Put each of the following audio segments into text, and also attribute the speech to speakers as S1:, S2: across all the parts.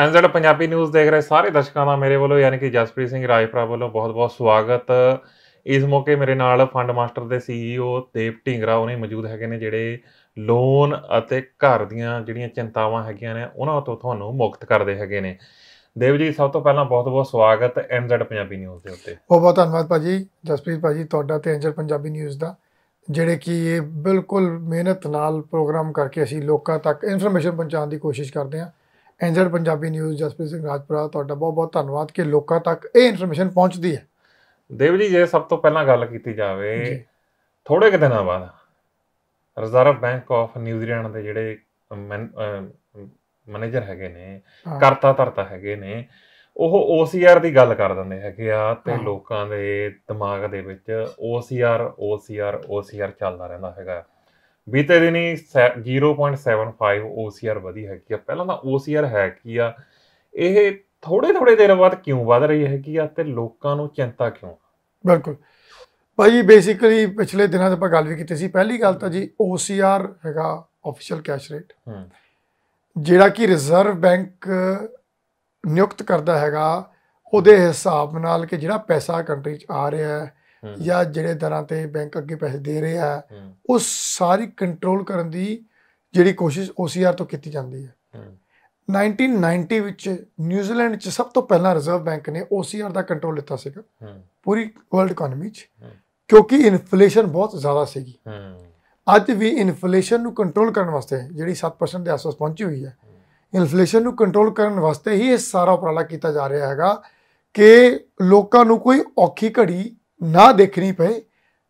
S1: ਐਨਜ਼ਡ Punjabi news ਦੇਖ ਰਹੇ ਸਾਰੇ ਦਰਸ਼ਕਾਂ ਦਾ ਮੇਰੇ ਵੱਲੋਂ ਯਾਨੀ ਕਿ ਜਸਪ੍ਰੀਤ ਸਿੰਘ ਰਾਜਪ੍ਰਾ ਵੱਲੋਂ ਬਹੁਤ-ਬਹੁਤ ਸਵਾਗਤ ਇਸ ਮੌਕੇ ਮੇਰੇ ਨਾਲ ਫੰਡ ਮਾਸਟਰ ਦੇ ਸੀਈਓ e ਦੇਵ ਢਿੰਗਰਾ ਉਹਨੇ ਮੌਜੂਦ ਹੈਗੇ ਨੇ ਜਿਹੜੇ ਲੋਨ ਅਤੇ ਘਰ ਦੀਆਂ ਜਿਹੜੀਆਂ ਚਿੰਤਾਵਾਂ ਹੈਗੀਆਂ ਨੇ ਉਹਨਾਂ ਤੋਂ ਤੁਹਾਨੂੰ ਮੁਕਤ ਕਰਦੇ ਹੈਗੇ ਨੇ ਦੇਵ ਜੀ ਸਭ ਤੋਂ ਪਹਿਲਾਂ ਬਹੁਤ-ਬਹੁਤ ਸਵਾਗਤ ਐਨਜ਼ਡ ਪੰਜਾਬੀ ਨਿਊਜ਼ ਦੇ ਉੱਤੇ ਬਹੁਤ-ਬਹੁਤ
S2: ਧੰਨਵਾਦ ਭਾਜੀ ਜਸਪ੍ਰੀਤ ਭਾਜੀ ਤੁਹਾਡਾ ਤੇ ਐਨਜ਼ਡ ਪੰਜਾਬੀ ਨਿਊਜ਼ ਦਾ ਜਿਹੜੇ ਕਿ ਇਹ ਬਿਲਕੁਲ ਮਿਹਨਤ ਨਾਲ ਪ੍ਰੋਗਰਾਮ ਕਰਕੇ ਅਸੀਂ ਲੋਕਾਂ ਤੱਕ ਇਨਫੋਰਮੇਸ਼ਨ ਪਹੁੰਚਾਉਣ ਦੀ ਕੋਸ਼ਿਸ਼ ਕਰਦੇ ਹਾਂ ਐਂਜਲ ਪੰਜਾਬੀ ਨਿਊਜ਼ ਜਸਪ੍ਰੀਤ ਸਿੰਘ ਰਾਜਪੁਰਾ ਤੁਹਾਡਾ ਬਹੁਤ ਬਹੁਤ ਧੰਨਵਾਦ ਕਿ ਲੋਕਾਂ ਤੱਕ ਇਹ ਇਨਫੋਰਮੇਸ਼ਨ ਪਹੁੰਚਦੀ ਹੈ
S1: ਦੇਵ ਜੀ ਜੇ ਸਭ ਤੋਂ ਪਹਿਲਾਂ ਗੱਲ ਕੀਤੀ ਜਾਵੇ ਥੋੜੇ ਕਿ ਦਿਨਾਂ ਬਾਅਦ ਰਿਜ਼ਰਵ ਬੈਂਕ ਆਫ ਨਿਊਜ਼ੀਲੈਂਡ ਦੇ ਜਿਹੜੇ ਮੈਨੇਜਰ ਹੈਗੇ ਨੇ ਕਰਤਾ ਧਰਤਾ ਹੈਗੇ ਨੇ ਉਹ OCR ਦੀ ਗੱਲ ਕਰ ਦਿੰਦੇ ਹੈਗੇ ਆ ਤੇ ਲੋਕਾਂ ਦੇ ਦਿਮਾਗ ਦੇ ਵਿੱਚ OCR OCR OCR ਚੱਲਦਾ ਰਹਿੰਦਾ ਹੈਗਾ ਬੀਤੇ ਦਿਨੀ 0.75 OCR ਵਧੀ ਹੈ ਕਿ ਪਹਿਲਾਂ ਤਾਂ OCR ਹੈ ਕਿ ਆ ਇਹ ਥੋੜੇ ਥੋੜੇ ਦਿਨ ਬਾਅਦ ਕਿਉਂ ਵਧ ਰਹੀ ਹੈ ਕਿ ਆ ਤੇ ਲੋਕਾਂ ਨੂੰ ਚਿੰਤਾ ਕਿਉਂ
S2: ਬਿਲਕੁਲ ਭਾਈ ਬੇਸਿਕਲੀ ਪਿਛਲੇ ਦਿਨਾਂ ਤੋਂ ਆਪਾਂ ਗੱਲ ਵੀ ਕੀਤੀ ਸੀ ਪਹਿਲੀ ਗੱਲ ਤਾਂ ਜੀ OCR ਹੈਗਾ ਆਫੀਸ਼ੀਅਲ ਕੈਸ਼ ਰੇਟ ਜਿਹੜਾ ਕਿ ਰਿਜ਼ਰਵ ਬੈਂਕ ਨਿਯੁਕਤ ਕਰਦਾ ਹੈਗਾ ਉਹਦੇ ਹਿਸਾਬ ਨਾਲ ਕਿ ਜਿਹੜਾ ਪੈਸਾ ਕੰਟਰੀ 'ਚ ਆ ਰਿਹਾ ਹੈ ਜਾਂ ਜਿਹੜੇ ਦਰਾਂ ਤੇ ਬੈਂਕ ਅੱਗੇ ਪੈਸੇ ਦੇ ਰਿਹਾ ਉਹ ਸਾਰੀ ਕੰਟਰੋਲ ਕਰਨ ਦੀ ਜਿਹੜੀ ਕੋਸ਼ਿਸ਼ OCR ਤੋਂ ਕੀਤੀ ਜਾਂਦੀ ਹੈ 1990 ਵਿੱਚ ਨਿਊਜ਼ੀਲੈਂਡ 'ਚ ਸਭ ਤੋਂ ਪਹਿਲਾਂ ਰਿਜ਼ਰਵ ਬੈਂਕ ਨੇ OCR ਦਾ ਕੰਟਰੋਲ ਲਿੱਤਾ ਸੀਗਾ ਪੂਰੀ ਵਰਲਡ ਇਕਨੋਮੀ 'ਚ ਕਿਉਂਕਿ ਇਨਫਲੇਸ਼ਨ ਬਹੁਤ ਜ਼ਿਆਦਾ ਸੀਗੀ ਅੱਜ ਵੀ ਇਨਫਲੇਸ਼ਨ ਨੂੰ ਕੰਟਰੋਲ ਕਰਨ ਵਾਸਤੇ ਜਿਹੜੀ 7% ਦੇ ਆਸ-ਪਾਸ ਪਹੁੰਚੀ ਹੋਈ ਹੈ ਇਨਫਲੇਸ਼ਨ ਨੂੰ ਕੰਟਰੋਲ ਕਰਨ ਵਾਸਤੇ ਹੀ ਇਹ ਸਾਰਾ ਉਪਰਾਲਾ ਕੀਤਾ ਜਾ ਰਿਹਾ ਹੈਗਾ ਕਿ ਲੋਕਾਂ ਨੂੰ ਕੋਈ ਔਖੀ ਘੜੀ ਨਾ ਦੇਖਣੀ ਪਏ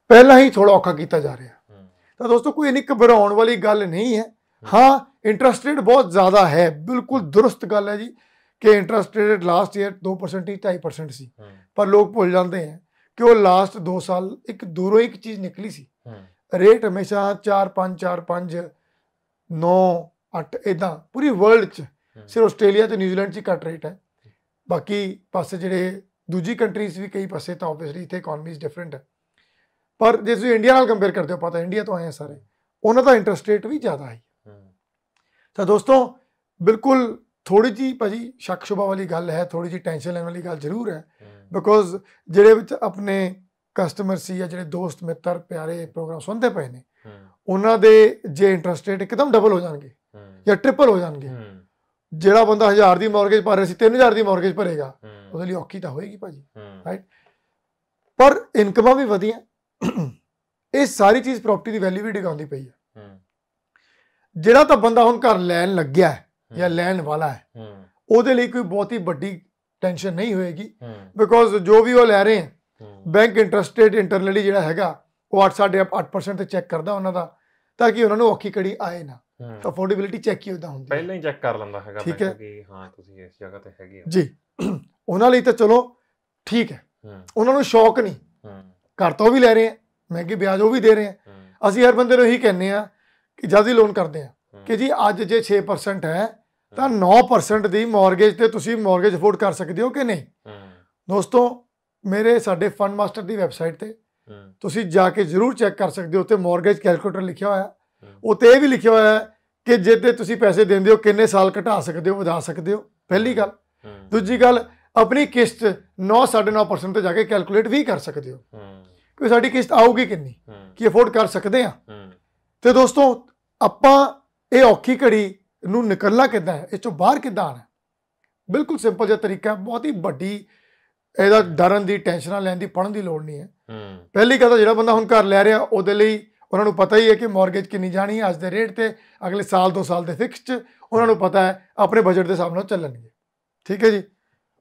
S2: ਪਹਿਲਾਂ ਹੀ ਥੋੜਾ ਔਖਾ ਕੀਤਾ ਜਾ ਰਿਹਾ ਤਾਂ ਦੋਸਤੋ ਕੋਈ ਇਨੀ ਘਬਰਾਉਣ ਵਾਲੀ ਗੱਲ ਨਹੀਂ ਹੈ ਹਾਂ ਇੰਟਰਸਟ ਰੇਟ ਬਹੁਤ ਜ਼ਿਆਦਾ ਹੈ ਬਿਲਕੁਲ ਦਰਸਤ ਗੱਲ ਹੈ ਜੀ ਕਿ ਇੰਟਰਸਟ ਰੇਟ ਲਾਸਟ ਈਅਰ 2% ਹੀ 2.5% ਸੀ ਪਰ ਲੋਕ ਭੁੱਲ ਜਾਂਦੇ ਆ ਕਿ ਉਹ ਲਾਸਟ 2 ਸਾਲ ਇੱਕ ਦੂਰੋਂ ਇੱਕ ਚੀਜ਼ ਨਿਕਲੀ ਸੀ ਰੇਟ ਹਮੇਸ਼ਾ 4 5 4 5 9 8 ਇਦਾਂ ਪੂਰੀ ਵਰਲਡ 'ਚ ਸਿਰ ਆਸਟ੍ਰੇਲੀਆ ਤੇ ਨਿਊਜ਼ੀਲੈਂਡ 'ਚ ਘੱਟ ਰੇਟ ਹੈ ਬਾਕੀ ਪਾਸੇ ਜਿਹੜੇ ਦੂਜੀ ਕੰਟਰੀਜ਼ ਵੀ ਕਈ ਪਾਸੇ ਤਾਂ ਆਬਵੀਅਸਲੀ ਇਥੇ ਇਕਨੋਮੀਜ਼ ਡਿਫਰੈਂਟ ਹੈ ਪਰ ਜੇ ਤੁਸੀਂ ਇੰਡੀਆ ਨਾਲ ਕੰਪੇਅਰ ਕਰਦੇ ਹੋ ਪਤਾ ਇੰਡੀਆ ਤੋਂ ਆਏ ਸਾਰੇ ਉਹਨਾਂ ਦਾ ਇੰਟਰਸਟ ਰੇਟ ਵੀ ਜ਼ਿਆਦਾ ਹੈ ਤਾਂ ਦੋਸਤੋ ਬਿਲਕੁਲ ਥੋੜੀ ਜੀ ਭਾਜੀ ਸ਼ੱਕ ਸ਼ੁਬਾ ਵਾਲੀ ਗੱਲ ਹੈ ਥੋੜੀ ਜੀ ਟੈਨਸ਼ਨ ਲੈਣ ਵਾਲੀ ਗੱਲ ਜ਼ਰੂਰ ਹੈ ਬਿਕੋਜ਼ ਜਿਹੜੇ ਵਿੱਚ ਆਪਣੇ ਕਸਟਮਰ ਸੀ ਜਾਂ ਜਿਹੜੇ ਦੋਸਤ ਮਿੱਤਰ ਪਿਆਰੇ ਪ੍ਰੋਗਰਾਮ ਸੁਣਦੇ ਪਏ ਨੇ ਉਹਨਾਂ ਦੇ ਜੇ ਇੰਟਰਸਟ ਰੇਟ ਇੱਕਦਮ ਡਬਲ ਹੋ ਜਾਣਗੇ ਜਾਂ ਟ੍ਰਿਪਲ ਹੋ ਜਾਣਗੇ ਜਿਹੜਾ ਬੰਦਾ 1000 ਦੀ ਮਾਰਗੇਜ ਭਰ ਰਿਹਾ ਸੀ 3000 ਦੀ ਮਾਰਗੇਜ ਭਰੇਗਾ ਉਹਦੇ ਲਈ ਔਖੀ ਤਾਂ ਹੋਏਗੀ ਭਾਜੀ ਰਾਈਟ ਪਰ ਇਨਕਮਾਂ ਵੀ ਵਧੀਆ ਇਹ ਸਾਰੀ ਚੀਜ਼ ਪ੍ਰਾਪਰਟੀ ਦੀ ਵੈਲਿਊ ਵੀ ਡਿਗਾਉਂਦੀ ਪਈ ਹੈ ਜਿਹੜਾ ਤਾਂ ਬੰਦਾ ਹੁਣ ਘਰ ਲੈਣ ਲੱਗਿਆ ਹੈ ਜਾਂ ਲੈਣ ਵਾਲਾ ਹੈ ਉਹਦੇ ਲਈ ਕੋਈ ਬਹੁਤੀ ਵੱਡੀ ਟੈਨਸ਼ਨ ਨਹੀਂ ਹੋਏਗੀ ਬਿਕੋਜ਼ ਜੋ ਵੀ ਉਹ ਲੈ ਰਹੇ ਹੈ ਬੈਂਕ ਇੰਟਰਸਟੇਡ ਇੰਟਰਨਲੀ ਜਿਹੜਾ ਹੈਗਾ ਉਹ ਸਾਡੇ 8% ਤੇ ਚੈੱਕ ਕਰਦਾ ਉਹਨਾਂ ਦਾ ਤਾਂ ਕਿ ਉਹਨਾਂ ਨੂੰ ਔਖੀ ਕੜੀ ਆਏ ਨਾ ਅਫੋਰਡੇਬਿਲਟੀ ਚੈੱਕ ਹੀ ਹੁੰਦਾ ਹੁੰਦੀ
S1: ਪਹਿਲਾਂ ਹੀ ਚੈੱਕ ਕਰ ਲੈਂਦਾ ਹੈਗਾ ਮੈਂ ਕਿ ਹਾਂ ਤੁਸੀਂ ਇਸ ਜਗ੍ਹਾ ਤੇ ਹੈਗੇ ਹੋ ਜੀ
S2: ਉਹਨਾਂ ਲਈ ਤਾਂ ਚਲੋ ਠੀਕ ਹੈ ਉਹਨਾਂ ਨੂੰ ਸ਼ੌਕ ਨਹੀਂ ਘਰ ਤੋਂ ਵੀ ਲੈ ਰਹੇ ਆ ਮਹਿੰਗੇ ਵਿਆਜ ਉਹ ਵੀ ਦੇ ਰਹੇ ਆ ਅਸੀਂ ਹਰ ਬੰਦੇ ਨੂੰ ਇਹੀ ਕਹਿੰਨੇ ਆ ਕਿ ਜਦ ਹੀ ਲੋਨ ਕਰਦੇ ਆ ਕਿ ਜੀ ਅੱਜ ਜੇ 6% ਹੈ ਤਾਂ 9% ਦੀ ਮਾਰਗੇਜ ਤੇ ਤੁਸੀਂ ਮਾਰਗੇਜ ਅਫੋਰਡ ਕਰ ਸਕਦੇ ਹੋ ਕਿ ਨਹੀਂ ਦੋਸਤੋ ਮੇਰੇ ਸਾਡੇ ਫੰਡ ਮਾਸਟਰ ਦੀ ਵੈਬਸਾਈਟ ਤੇ ਤੁਸੀਂ ਜਾ ਕੇ ਜ਼ਰੂਰ ਚੈੱਕ ਕਰ ਸਕਦੇ ਹੋ ਤੇ ਮਾਰਗੇਜ ਕੈਲਕੂਲੇਟਰ ਲਿਖਿਆ ਹੋਇਆ ਉਤੇ ਇਹ ਵੀ ਲਿਖਿਆ ਹੋਇਆ ਹੈ ਕਿ ਜੇ ਤੇ ਤੁਸੀਂ ਪੈਸੇ ਦਿੰਦੇ ਹੋ ਕਿੰਨੇ ਸਾਲ ਘਟਾ ਸਕਦੇ ਹੋ ਵਧਾ ਸਕਦੇ ਹੋ ਪਹਿਲੀ ਗੱਲ ਦੂਜੀ ਗੱਲ ਆਪਣੀ ਕਿਸ਼ਤ 9.5% ਤੇ ਜਾ ਕੇ ਕੈਲਕੂਲੇਟ ਵੀ ਕਰ ਸਕਦੇ ਹੋ ਕਿ ਸਾਡੀ ਕਿਸ਼ਤ ਆਊਗੀ ਕਿੰਨੀ ਕੀ ਅਫੋਰਡ ਕਰ ਸਕਦੇ ਆ ਤੇ ਦੋਸਤੋ ਆਪਾਂ ਇਹ ਔਖੀ ਘੜੀ ਨੂੰ ਨਿਕਲਣਾ ਕਿੱਦਾਂ ਹੈ ਇਸ ਤੋਂ ਬਾਹਰ ਕਿੱਦਾਂ ਆਣਾ ਬਿਲਕੁਲ ਸਿੰਪਲ ਜਿਹਾ ਤਰੀਕਾ ਹੈ ਬਹੁਤ ਹੀ ਵੱਡੀ ਇਹਦਾ ਡਰਨ ਦੀ ਟੈਨਸ਼ਨਾਂ ਲੈਣ ਦੀ ਪੜਨ ਦੀ ਲੋੜ ਨਹੀਂ ਹੈ ਪਹਿਲੀ ਗੱਲ ਤਾਂ ਜਿਹੜਾ ਬੰਦਾ ਹੁਣ ਘਰ ਲੈ ਰਿਹਾ ਉਹਦੇ ਲਈ ਉਹਨਾਂ ਨੂੰ ਪਤਾ ਹੀ ਹੈ ਕਿ ਮਾਰਗੇਜ ਕਿੰਨੀ ਜਾਣੀ ਹੈ ਅੱਜ ਦੇ ਰੇਟ ਤੇ ਅਗਲੇ ਸਾਲ 2 ਸਾਲ ਦੇ ਫਿਕਸ ਚ ਉਹਨਾਂ ਨੂੰ ਪਤਾ ਹੈ ਆਪਣੇ ਬਜਟ ਦੇ ਹਿਸਾਬ ਨਾਲ ਚੱਲਣਗੇ ਠੀਕ ਹੈ ਜੀ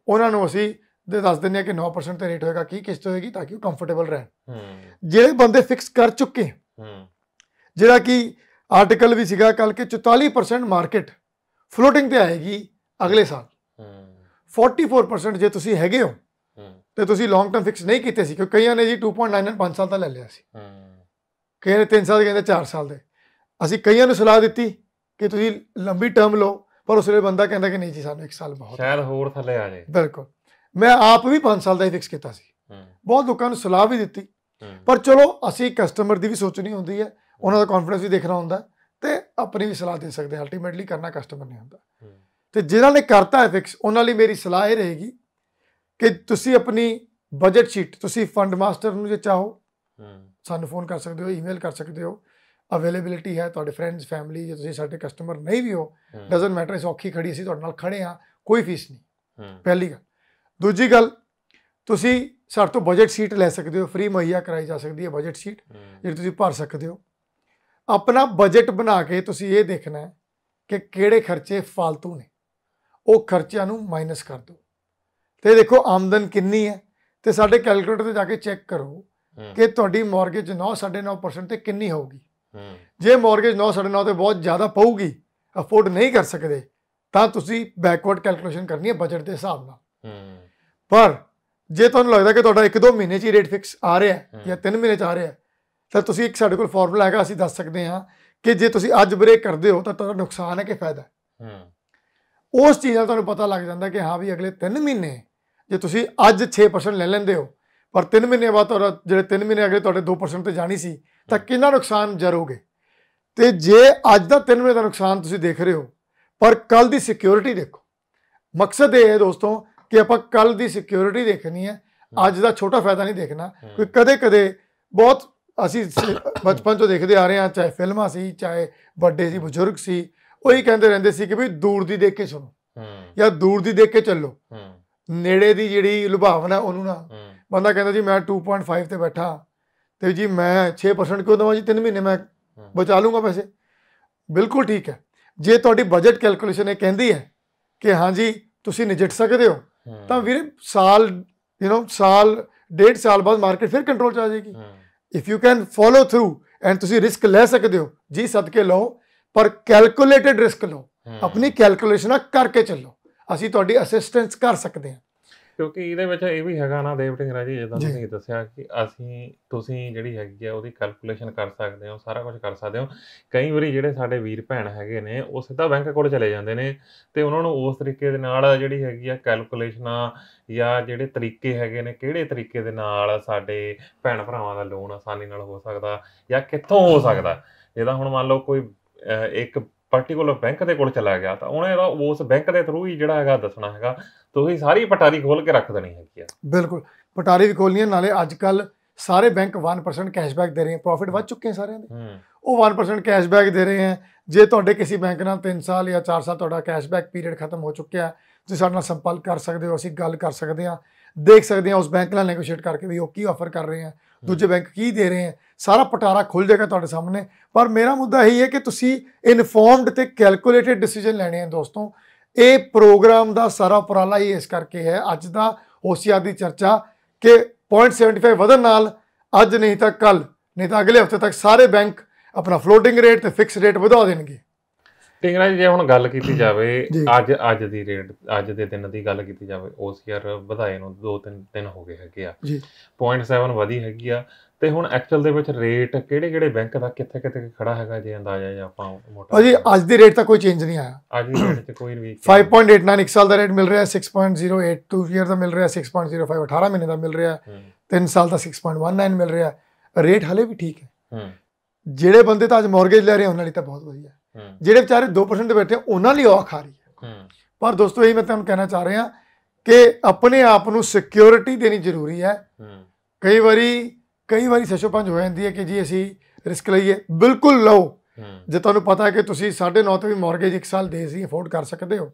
S2: ਉਹਨਾਂ ਨੂੰ ਅਸੀਂ ਦੇ ਦੱਸ ਦਿੰਨੇ ਆ ਕਿ 9% ਤੇ ਰੇਟ ਹੋਏਗਾ ਕੀ ਕਿਸ਼ਤ ਹੋਏਗੀ ਤਾਂ ਕਿ ਉਹ ਕੰਫਰਟੇਬਲ
S3: ਰਹਿਣ
S2: ਜਿਹੜੇ ਬੰਦੇ ਫਿਕਸ ਕਰ ਚੁੱਕੇ ਜਿਹੜਾ ਕਿ ਆਰਟੀਕਲ ਵੀ ਸੀਗਾ ਕੱਲ ਕਿ 44% ਮਾਰਕੀਟ ਫਲੋਟਿੰਗ ਤੇ ਆਏਗੀ ਅਗਲੇ ਸਾਲ 44% ਜੇ ਤੁਸੀਂ ਹੈਗੇ ਹੋ ਤੇ ਤੁਸੀਂ ਲੌਂਗ ਟਰਮ ਫਿਕਸ ਨਹੀਂ ਕੀਤੇ ਸੀ ਕਿਉਂਕਿ ਕਈਆਂ ਨੇ ਜੀ 2.99 5 ਸਾਲ ਤਾਂ ਲੈ ਲਿਆ ਸੀ ਕਈਆਂ ਨੇ 3 ਸਾਲ ਦੇ ਕਹਿੰਦੇ 4 ਸਾਲ ਦੇ ਅਸੀਂ ਕਈਆਂ ਨੂੰ ਸਲਾਹ ਦਿੱਤੀ ਕਿ ਤੁਸੀਂ ਲੰਬੀ ਟਰਮ ਲਓ ਪਰ ਉਸ ਵੇਲੇ ਬੰਦਾ ਕਹਿੰਦਾ ਕਿ ਨਹੀਂ ਜੀ ਸਾਨੂੰ 1 ਸਾਲ
S1: ਬਹੁਤ ਸ਼ਾਇਦ ਹੋਰ ਥੱਲੇ ਆ ਜਾਏ
S2: ਬਿਲਕੁਲ ਮੈਂ ਆਪ ਵੀ 5 ਸਾਲ ਦਾ ਹੀ ਫਿਕਸ ਕੀਤਾ ਸੀ ਬਹੁਤ ਲੋਕਾਂ ਨੂੰ ਸਲਾਹ ਵੀ ਦਿੱਤੀ ਪਰ ਚਲੋ ਅਸੀਂ ਕਸਟਮਰ ਦੀ ਵੀ ਸੋਚਣੀ ਹੁੰਦੀ ਹੈ ਉਹਨਾਂ ਦਾ ਕੌਨਫੀਡੈਂਸ ਵੀ ਦੇਖਣਾ ਹੁੰਦਾ ਤੇ ਆਪਣੀ ਵੀ ਸਲਾਹ ਦੇ ਸਕਦੇ ਹਾਂ ਅਲਟੀਮੇਟਲੀ ਕਰਨਾ ਕਸਟਮਰ ਨੇ ਹੁੰਦਾ ਤੇ ਜਿਨ੍ਹਾਂ ਨੇ ਕਰਤਾ ਹੈ ਫਿਕਸ ਉਹਨਾਂ ਲਈ ਮੇਰੀ ਸਲਾਹ ਇਹ ਰਹੇਗੀ ਕਿ ਤੁਸੀਂ ਆਪਣੀ ਬਜਟ ਸ਼ੀਟ ਤੁਸੀਂ ਫੰਡ ਮਾਸਟਰ ਨੂੰ ਜੇ ਚਾਹੋ ਸਾਨੂੰ ਫੋਨ ਕਰ ਸਕਦੇ ਹੋ ਈਮੇਲ ਕਰ ਸਕਦੇ ਹੋ ਅਵੇਲੇਬਿਲਿਟੀ ਹੈ ਤੁਹਾਡੇ ਫਰੈਂਡਸ ਫੈਮਿਲੀ ਜੇ ਤੁਸੀਂ ਸਾਡੇ ਕਸਟਮਰ ਨਹੀਂ ਵੀ ਹੋ ਡਸਨਟ ਮੈਟਰ ਇਸ ਔਖੀ ਖੜੀ ਸੀ ਤੁਹਾਡੇ ਨਾਲ ਖੜੇ ਆ ਕੋਈ ਫੀਸ ਨਹੀਂ ਪਹਿਲੀ ਗੱਲ ਦੂਜੀ ਗੱਲ ਤੁਸੀਂ ਸਾਡੇ ਤੋਂ ਬਜਟ ਸ਼ੀਟ ਲੈ ਸਕਦੇ ਹੋ ਫ੍ਰੀ ਮਹੀਆ ਕਰਾਈ ਜਾ ਸਕਦੀ ਹੈ ਬਜਟ ਸ਼ੀਟ ਜਿਹੜੀ ਤੁਸੀਂ ਭਰ ਸਕਦੇ ਹੋ ਆਪਣਾ ਬਜਟ ਬਣਾ ਕੇ ਤੁਸੀਂ ਇਹ ਦੇਖਣਾ ਹੈ ਕਿ ਕਿਹੜੇ ਖਰਚੇ ਫालतू ਨੇ ਉਹ ਖਰਚਿਆਂ ਨੂੰ ਮਾਈਨਸ ਕਰ ਦਿਓ ਤੇ ਦੇਖੋ ਆਮਦਨ ਕਿੰਨੀ ਹੈ ਤੇ ਸਾਡੇ ਕੈਲਕੂਲੇਟਰ ਤੇ ਜਾ ਕੇ ਚੈੱਕ ਕਰੋ ਕਿ ਤੁਹਾਡੀ ਮਾਰਗੇਜ 9 9.5% ਤੇ ਕਿੰਨੀ ਹੋਊਗੀ ਜੇ ਮਾਰਗੇਜ 9.9 ਤੇ ਬਹੁਤ ਜ਼ਿਆਦਾ ਪਊਗੀ ਅਫੋਰਡ ਨਹੀਂ ਕਰ ਸਕਦੇ ਤਾਂ ਤੁਸੀਂ ਬੈਕਵਰਡ ਕੈਲਕੂਲੇਸ਼ਨ ਕਰਨੀ ਹੈ ਬਜਟ ਦੇ ਹਿਸਾਬ ਨਾਲ ਪਰ ਜੇ ਤੁਹਾਨੂੰ ਲੱਗਦਾ ਕਿ ਤੁਹਾਡਾ 1-2 ਮਹੀਨੇ 'ਚ ਹੀ ਰੇਟ ਫਿਕਸ ਆ ਰਿਹਾ ਹੈ ਜਾਂ 3 ਮਹੀਨੇ 'ਚ ਆ ਰਿਹਾ ਹੈ ਤਾਂ ਤੁਸੀਂ ਇੱਕ ਸਾਡੇ ਕੋਲ ਫਾਰਮੂਲਾ ਹੈਗਾ ਅਸੀਂ ਦੱਸ ਸਕਦੇ ਹਾਂ ਕਿ ਜੇ ਤੁਸੀਂ ਅੱਜ ਬ੍ਰੇਕ ਕਰਦੇ ਹੋ ਤਾਂ ਤੁਹਾਡਾ ਨੁਕਸਾਨ ਹੈ ਕਿ ਫਾਇਦਾ ਹੈ ਉਸ ਚੀਜ਼ ਨਾਲ ਤੁਹਾਨੂੰ ਪਤਾ ਲੱਗ ਜਾਂਦਾ ਕਿ ਹਾਂ ਵੀ ਅਗਲੇ 3 ਮਹੀਨੇ ਜੇ ਤੁਸੀਂ ਅੱਜ 6% ਲੈ ਲੈਂਦੇ ਹੋ ਪਰ 3 ਮਹੀਨੇ ਬਾਅਦ ਤੁਹਾਡਾ ਜਿਹੜੇ 3 ਮਹੀਨੇ ਅਗਲੇ ਤੁਹਾਡੇ 2% ਤੇ ਜਾਣੀ ਸੀ ਤਾਂ ਕਿੰਨਾ ਨੁਕਸਾਨ ਜਰੋਗੇ ਤੇ ਜੇ ਅੱਜ ਦਾ 3 ਮਹੀਨੇ ਦਾ ਨੁਕਸਾਨ ਤੁਸੀਂ ਦੇਖ ਰਹੇ ਹੋ ਪਰ ਕੱਲ ਦੀ ਸਿਕਿਉਰਿਟੀ ਦੇਖੋ ਮਕਸਦ ਇਹ ਹੈ ਦੋਸਤੋ ਕਿ ਆਪਾਂ ਕੱਲ ਦੀ ਸਿਕਿਉਰਿਟੀ ਦੇਖਣੀ ਹੈ ਅੱਜ ਦਾ ਛੋਟਾ ਫਾਇਦਾ ਨਹੀਂ ਦੇਖਣਾ ਕਿ ਕਦੇ ਕਦੇ ਬਹੁਤ ਅਸੀਂ ਬਚਪਨ ਤੋਂ ਦੇਖਦੇ ਆ ਰਹੇ ਹਾਂ ਚਾਹੇ ਫਿਲਮਾਂ ਸੀ ਚਾਹੇ ਵੱਡੇ ਸੀ ਬਜ਼ੁਰਗ ਸੀ ਉਹੀ ਕਹਿੰਦੇ ਰਹਿੰਦੇ ਸੀ ਕਿ ਵੀ ਦੂਰ ਦੀ ਦੇਖ ਕੇ ਸੁਣੋ ਜਾਂ ਦੂਰ ਦੀ ਦੇਖ ਕੇ ਚੱਲੋ ਨੇੜੇ ਦੀ ਜਿਹੜੀ ਲੁਭਾਵਨਾ ਉਹਨੂੰ ਨਾ ਬੰਦਾ ਕਹਿੰਦਾ ਜੀ ਮੈਂ 2.5 ਤੇ ਬੈਠਾ ਤੇ ਜੀ ਮੈਂ 6% ਕਿਉਂ ਦਵਾਂ ਜੀ 3 ਮਹੀਨੇ ਮੈਂ ਬਚਾ ਲੂੰਗਾ ਪੈਸੇ ਬਿਲਕੁਲ ਠੀਕ ਹੈ ਜੇ ਤੁਹਾਡੀ ਬਜਟ ਕੈਲਕੂਲੇਸ਼ਨ ਇਹ ਕਹਿੰਦੀ ਹੈ ਕਿ ਹਾਂ ਜੀ ਤੁਸੀਂ ਨਜਿੱਠ ਸਕਦੇ ਹੋ ਤਾਂ ਵੀਰੇ ਸਾਲ ਯੂ نو ਸਾਲ ਡੇਢ ਸਾਲ ਬਾਅਦ ਮਾਰਕੀਟ ਫਿਰ ਕੰਟਰੋਲ ਚ ਆ ਜਾਏਗੀ if you can follow through and ਤੁਸੀਂ ਰਿਸਕ ਲੈ ਸਕਦੇ ਹੋ ਜੀ ਸਦਕੇ ਲਓ ਪਰ ਕੈਲਕੂਲੇਟਡ ਰਿਸਕ ਲਓ ਆਪਣੀ ਕੈਲਕੂਲੇਸ਼ਨ ਕਰਕੇ ਚੱਲੋ ਅਸੀਂ ਤੁਹਾਡੀ ਅਸਿਸਟੈਂਸ ਕਰ ਸਕਦੇ ਹਾਂ
S1: ਕਿਉਂਕਿ ਇਹਦੇ ਵਿੱਚ ਇਹ ਵੀ ਹੈਗਾ ਨਾ ਦੇਵ ਢਿੰਗਰਾ ਜੀ ਜਦੋਂ ਤੁਸੀਂ ਦੱਸਿਆ ਕਿ ਅਸੀਂ ਤੁਸੀਂ ਜਿਹੜੀ ਹੈਗੀ ਆ ਉਹਦੀ ਕੈਲਕੂਲੇਸ਼ਨ ਕਰ ਸਕਦੇ ਹੋ ਸਾਰਾ ਕੁਝ ਕਰ ਸਕਦੇ ਹੋ ਕਈ ਵਾਰੀ ਜਿਹੜੇ ਸਾਡੇ ਵੀਰ ਭੈਣ ਹੈਗੇ ਨੇ ਉਹ ਸਿੱਧਾ ਬੈਂਕ ਕੋਲ ਚਲੇ ਜਾਂਦੇ ਨੇ ਤੇ ਉਹਨਾਂ ਨੂੰ ਉਸ ਤਰੀਕੇ ਦੇ ਨਾਲ ਜਿਹੜੀ ਹੈਗੀ ਆ ਕੈਲਕੂਲੇਸ਼ਨਾਂ ਜਾਂ ਜਿਹੜੇ ਤਰੀਕੇ ਹੈਗੇ ਨੇ ਕਿਹੜੇ ਤਰੀਕੇ ਦੇ ਨਾਲ ਸਾਡੇ ਭੈਣ ਭਰਾਵਾਂ ਦਾ ਲੋਨ ਆਸਾਨੀ ਨਾਲ ਹੋ ਸਕਦਾ ਜਾਂ ਕਿੱਥੋਂ ਹੋ ਸਕਦਾ ਜਿਹਦਾ ਹੁਣ ਮੰਨ ਲਓ ਕੋਈ ਇੱਕ ਪਾਰਟਿਕੂਲਰ ਬੈਂਕ ਦੇ ਕੋਲ ਚਲਾ ਗਿਆ ਤਾਂ ਉਹਨੇ ਦਾ ਉਸ ਬੈਂਕ ਦੇ ਥਰੂ ਹੀ ਜਿਹੜਾ ਹੈਗਾ ਦੱਸਣਾ ਹੈਗਾ ਤੁਸੀਂ ਸਾਰੀ ਪਟਾਰੀ ਖੋਲ ਕੇ ਰੱਖ ਦੇਣੀ ਹੈਗੀ ਆ
S2: ਬਿਲਕੁਲ ਪਟਾਰੀ ਵੀ ਖੋਲਣੀ ਨਾਲੇ ਅੱਜ ਕੱਲ ਸਾਰੇ ਬੈਂਕ 1% ਕੈਸ਼ਬੈਕ ਦੇ ਰਹੇ ਹਨ ਪ੍ਰੋਫਿਟ ਵੱਧ ਚੁੱਕੇ ਹਨ ਸਾਰਿਆਂ ਦੇ ਉਹ 1% ਕੈਸ਼ਬੈਕ ਦੇ ਰਹੇ ਹਨ ਜੇ ਤੁਹਾਡੇ ਕਿਸੇ ਬੈਂਕ ਨਾਲ 3 ਸਾਲ ਜਾਂ 4 ਸਾਲ ਤੁਹਾਡਾ ਕੈਸ਼ਬੈਕ ਪੀਰੀਅਡ ਖਤਮ ਹੋ ਚੁੱਕਿਆ ਤੁਸੀਂ ਸਾਡੇ ਨਾਲ ਸੰਪਰਕ ਕਰ ਸਕਦੇ ਹੋ ਅਸੀਂ ਗੱਲ ਕਰ ਸਕਦੇ ਹਾਂ ਦੇਖ ਸਕਦੇ ਆ ਉਸ ਬੈਂਕ ਨਾਲ ਨੈਗੋਸ਼ੀਏਟ ਕਰਕੇ ਵੀ ਉਹ ਕੀ ਆਫਰ ਕਰ ਰਹੇ ਆ ਦੂਜੇ ਬੈਂਕ ਕੀ ਦੇ ਰਹੇ ਆ ਸਾਰਾ ਪਟਾਰਾ ਖੁੱਲ ਜਾਏਗਾ ਤੁਹਾਡੇ ਸਾਹਮਣੇ ਪਰ ਮੇਰਾ ਮੁੱਦਾ ਇਹ ਹੈ ਕਿ ਤੁਸੀਂ ਇਨਫੋਰਮਡ ਤੇ ਕੈਲਕੂਲੇਟਡ ਡਿਸੀਜਨ ਲੈਣੇ ਆ ਦੋਸਤੋ ਇਹ ਪ੍ਰੋਗਰਾਮ ਦਾ ਸਾਰਾ ਉਪਰਾਲਾ ਹੀ ਇਸ ਕਰਕੇ ਹੈ ਅੱਜ ਦਾ ਹੋਸ਼ਿਆਰ ਦੀ ਚਰਚਾ ਕਿ 0.75 ਵਧਣ ਨਾਲ ਅੱਜ ਨਹੀਂ ਤਾਂ ਕੱਲ ਨਹੀਂ ਤਾਂ ਅਗਲੇ ਹਫਤੇ ਤੱਕ ਸਾਰੇ ਬੈਂਕ ਆਪਣਾ ਫਲੋਟਿੰਗ ਰੇਟ ਤੇ
S1: ਫਿਕਸ ਰੇਟ ਵਧਾ ਦੇਣਗੇ ਟਿੰਗਰਾ ਜੀ ਜੇ ਹੁਣ ਗੱਲ ਕੀਤੀ ਜਾਵੇ ਅੱਜ ਅੱਜ ਦੀ ਰੇਟ ਅੱਜ ਦੇ ਦਿਨ ਦੀ ਗੱਲ ਕੀਤੀ ਜਾਵੇ OCR ਵਧਾਏ ਨੂੰ 2-3 ਦਿਨ ਹੋ ਗਏ ਹੈਗੇ ਆ ਜੀ 0.7 ਵਧੀ ਹੈਗੀ ਆ ਤੇ ਹੁਣ ਐਕਚੁਅਲ ਦੇ ਵਿੱਚ ਰੇਟ ਕਿਹੜੇ-ਕਿਹੜੇ ਬੈਂਕ ਦਾ ਕਿੱਥੇ-ਕਿੱਥੇ ਖੜਾ ਹੈਗਾ ਜੇ ਅੰਦਾਜ਼ਾ ਜਾਂ ਆਪਾਂ ਮੋਟਾ ਜੀ ਅੱਜ ਦੀ ਰੇਟ ਤਾਂ
S2: ਕੋਈ ਚੇਂਜ ਨਹੀਂ ਆਇਆ
S1: ਅੱਜ ਦੀ ਰੇਟ ਤੇ ਕੋਈ ਨਹੀਂ
S2: 5.89 ਇੱਕ ਸਾਲ ਦਾ ਰੇਟ ਮਿਲ ਰਿਹਾ 6.08 2 ਇਅਰ ਦਾ ਮਿਲ ਰਿਹਾ 6.05 18 ਮਹੀਨੇ ਦਾ ਮਿਲ ਰਿਹਾ 3 ਸਾਲ ਦਾ 6.19 ਮਿਲ ਰਿਹਾ ਰੇਟ ਹਲੇ ਵੀ ਠੀਕ ਹੈ ਜਿਹੜੇ ਬੰਦੇ ਤਾਂ ਅੱਜ ਮਾਰਗੇਜ ਲੈ ਰਹੇ ਉਹਨਾਂ ਲਈ ਤਾਂ ਬਹੁਤ ਵਧੀਆ ਜਿਹੜੇ ਵਿਚਾਰੇ 2% ਦੇ ਬੈਠੇ ਉਹਨਾਂ ਲਈ ਔਖ ਆ ਰਹੀ ਹੈ ਪਰ ਦੋਸਤੋ ਇਹ ਮੈਂ ਤੁਹਾਨੂੰ ਕਹਿਣਾ ਚਾਹ ਰਿਹਾ ਕਿ ਆਪਣੇ ਆਪ ਨੂੰ ਸਿਕਿਉਰਿਟੀ ਦੇਣੀ ਜ਼ਰੂਰੀ ਹੈ ਕਈ ਵਾਰੀ ਕਈ ਵਾਰੀ ਸਸ਼ੋ ਪੰਜ ਹੋ ਜਾਂਦੀ ਹੈ ਕਿ ਜੀ ਅਸੀਂ ਰਿਸਕ ਲਈਏ ਬਿਲਕੁਲ ਲਓ ਜੇ ਤੁਹਾਨੂੰ ਪਤਾ ਹੈ ਕਿ ਤੁਸੀਂ 9.5 ਤੇ ਵੀ ਮਾਰਗੇਜ 1 ਸਾਲ ਦੇ ਸੀ ਅਫੋਰਡ ਕਰ ਸਕਦੇ ਹੋ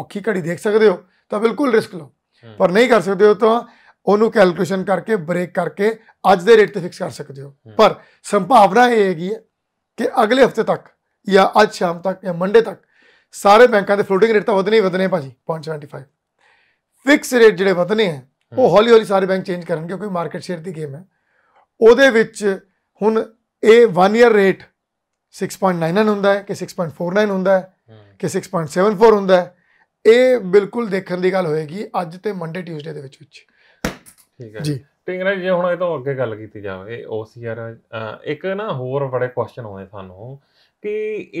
S2: ਔਖੀ ਘੜੀ ਦੇਖ ਸਕਦੇ ਹੋ ਤਾਂ ਬਿਲਕੁਲ ਰਿਸਕ ਲਓ ਪਰ ਨਹੀਂ ਕਰ ਸਕਦੇ ਹੋ ਤਾਂ ਉਹਨੂੰ ਕੈਲਕੂਲੇਸ਼ਨ ਕਰਕੇ ਬ੍ਰੇਕ ਕਰਕੇ ਅੱਜ ਦੇ ਰੇਟ ਤੇ ਫਿਕਸ ਕਰ ਸਕਦੇ ਹੋ ਪਰ ਸੰਭਾਵਨਾ ਇਹ ਹੈਗੀ ਹੈ ਕਿ ਅਗਲੇ ਹਫਤੇ ਤੱਕ ਜਾਂ ਅੱਜ ਸ਼ਾਮ ਤੱਕ ਜਾਂ ਮੰਡੇ ਤੱਕ ਸਾਰੇ ਬੈਂਕਾਂ ਦੇ ਫਲੋਟਿੰਗ ਰੇਟ ਤਾਂ ਵਧਨੇ ਹੀ ਵਧਨੇ ਭਾਜੀ 0.75 ਫਿਕਸ ਰੇਟ ਜਿਹੜੇ ਵਧਨੇ ਆ ਉਹ ਹੌਲੀ ਹੌਲੀ ਸਾਰੇ ਬੈਂਕ ਚੇਂਜ ਕਰਨਗੇ ਕਿਉਂਕਿ ਮਾਰਕੀਟ ਸ਼ੇਅਰ ਦੀ ਗੇਮ ਹੈ ਉਹਦੇ ਵਿੱਚ ਹੁਣ ਇਹ 1 ਇਅਰ ਰੇਟ 6.99 ਹੁੰਦਾ ਹੈ ਕਿ 6.49 ਹੁੰਦਾ ਹੈ ਕਿ 6.74 ਹੁੰਦਾ ਹੈ ਇਹ ਬਿਲਕੁਲ ਦੇਖਣ ਦੀ ਗੱਲ ਹੋਏਗੀ ਅੱਜ ਤੇ ਮੰਡੇ ਟਿਊਜ਼ਡੇ ਦੇ ਵਿੱਚ ਵਿੱਚ
S1: ਠੀਕ ਹੈ ਜੀ ਟਿੰਗਰਾ ਜੀ ਹੁਣ ਇਹ ਤੋਂ ਅੱਗੇ ਗੱਲ ਕੀਤੀ ਜਾਵੇ ਓਸੀਆਰ ਇੱਕ ਨਾ ਹੋਰ ਬੜੇ ਕੁਐਸਚਨ ਹੋਏ ਸਾਨੂੰ ਕਿ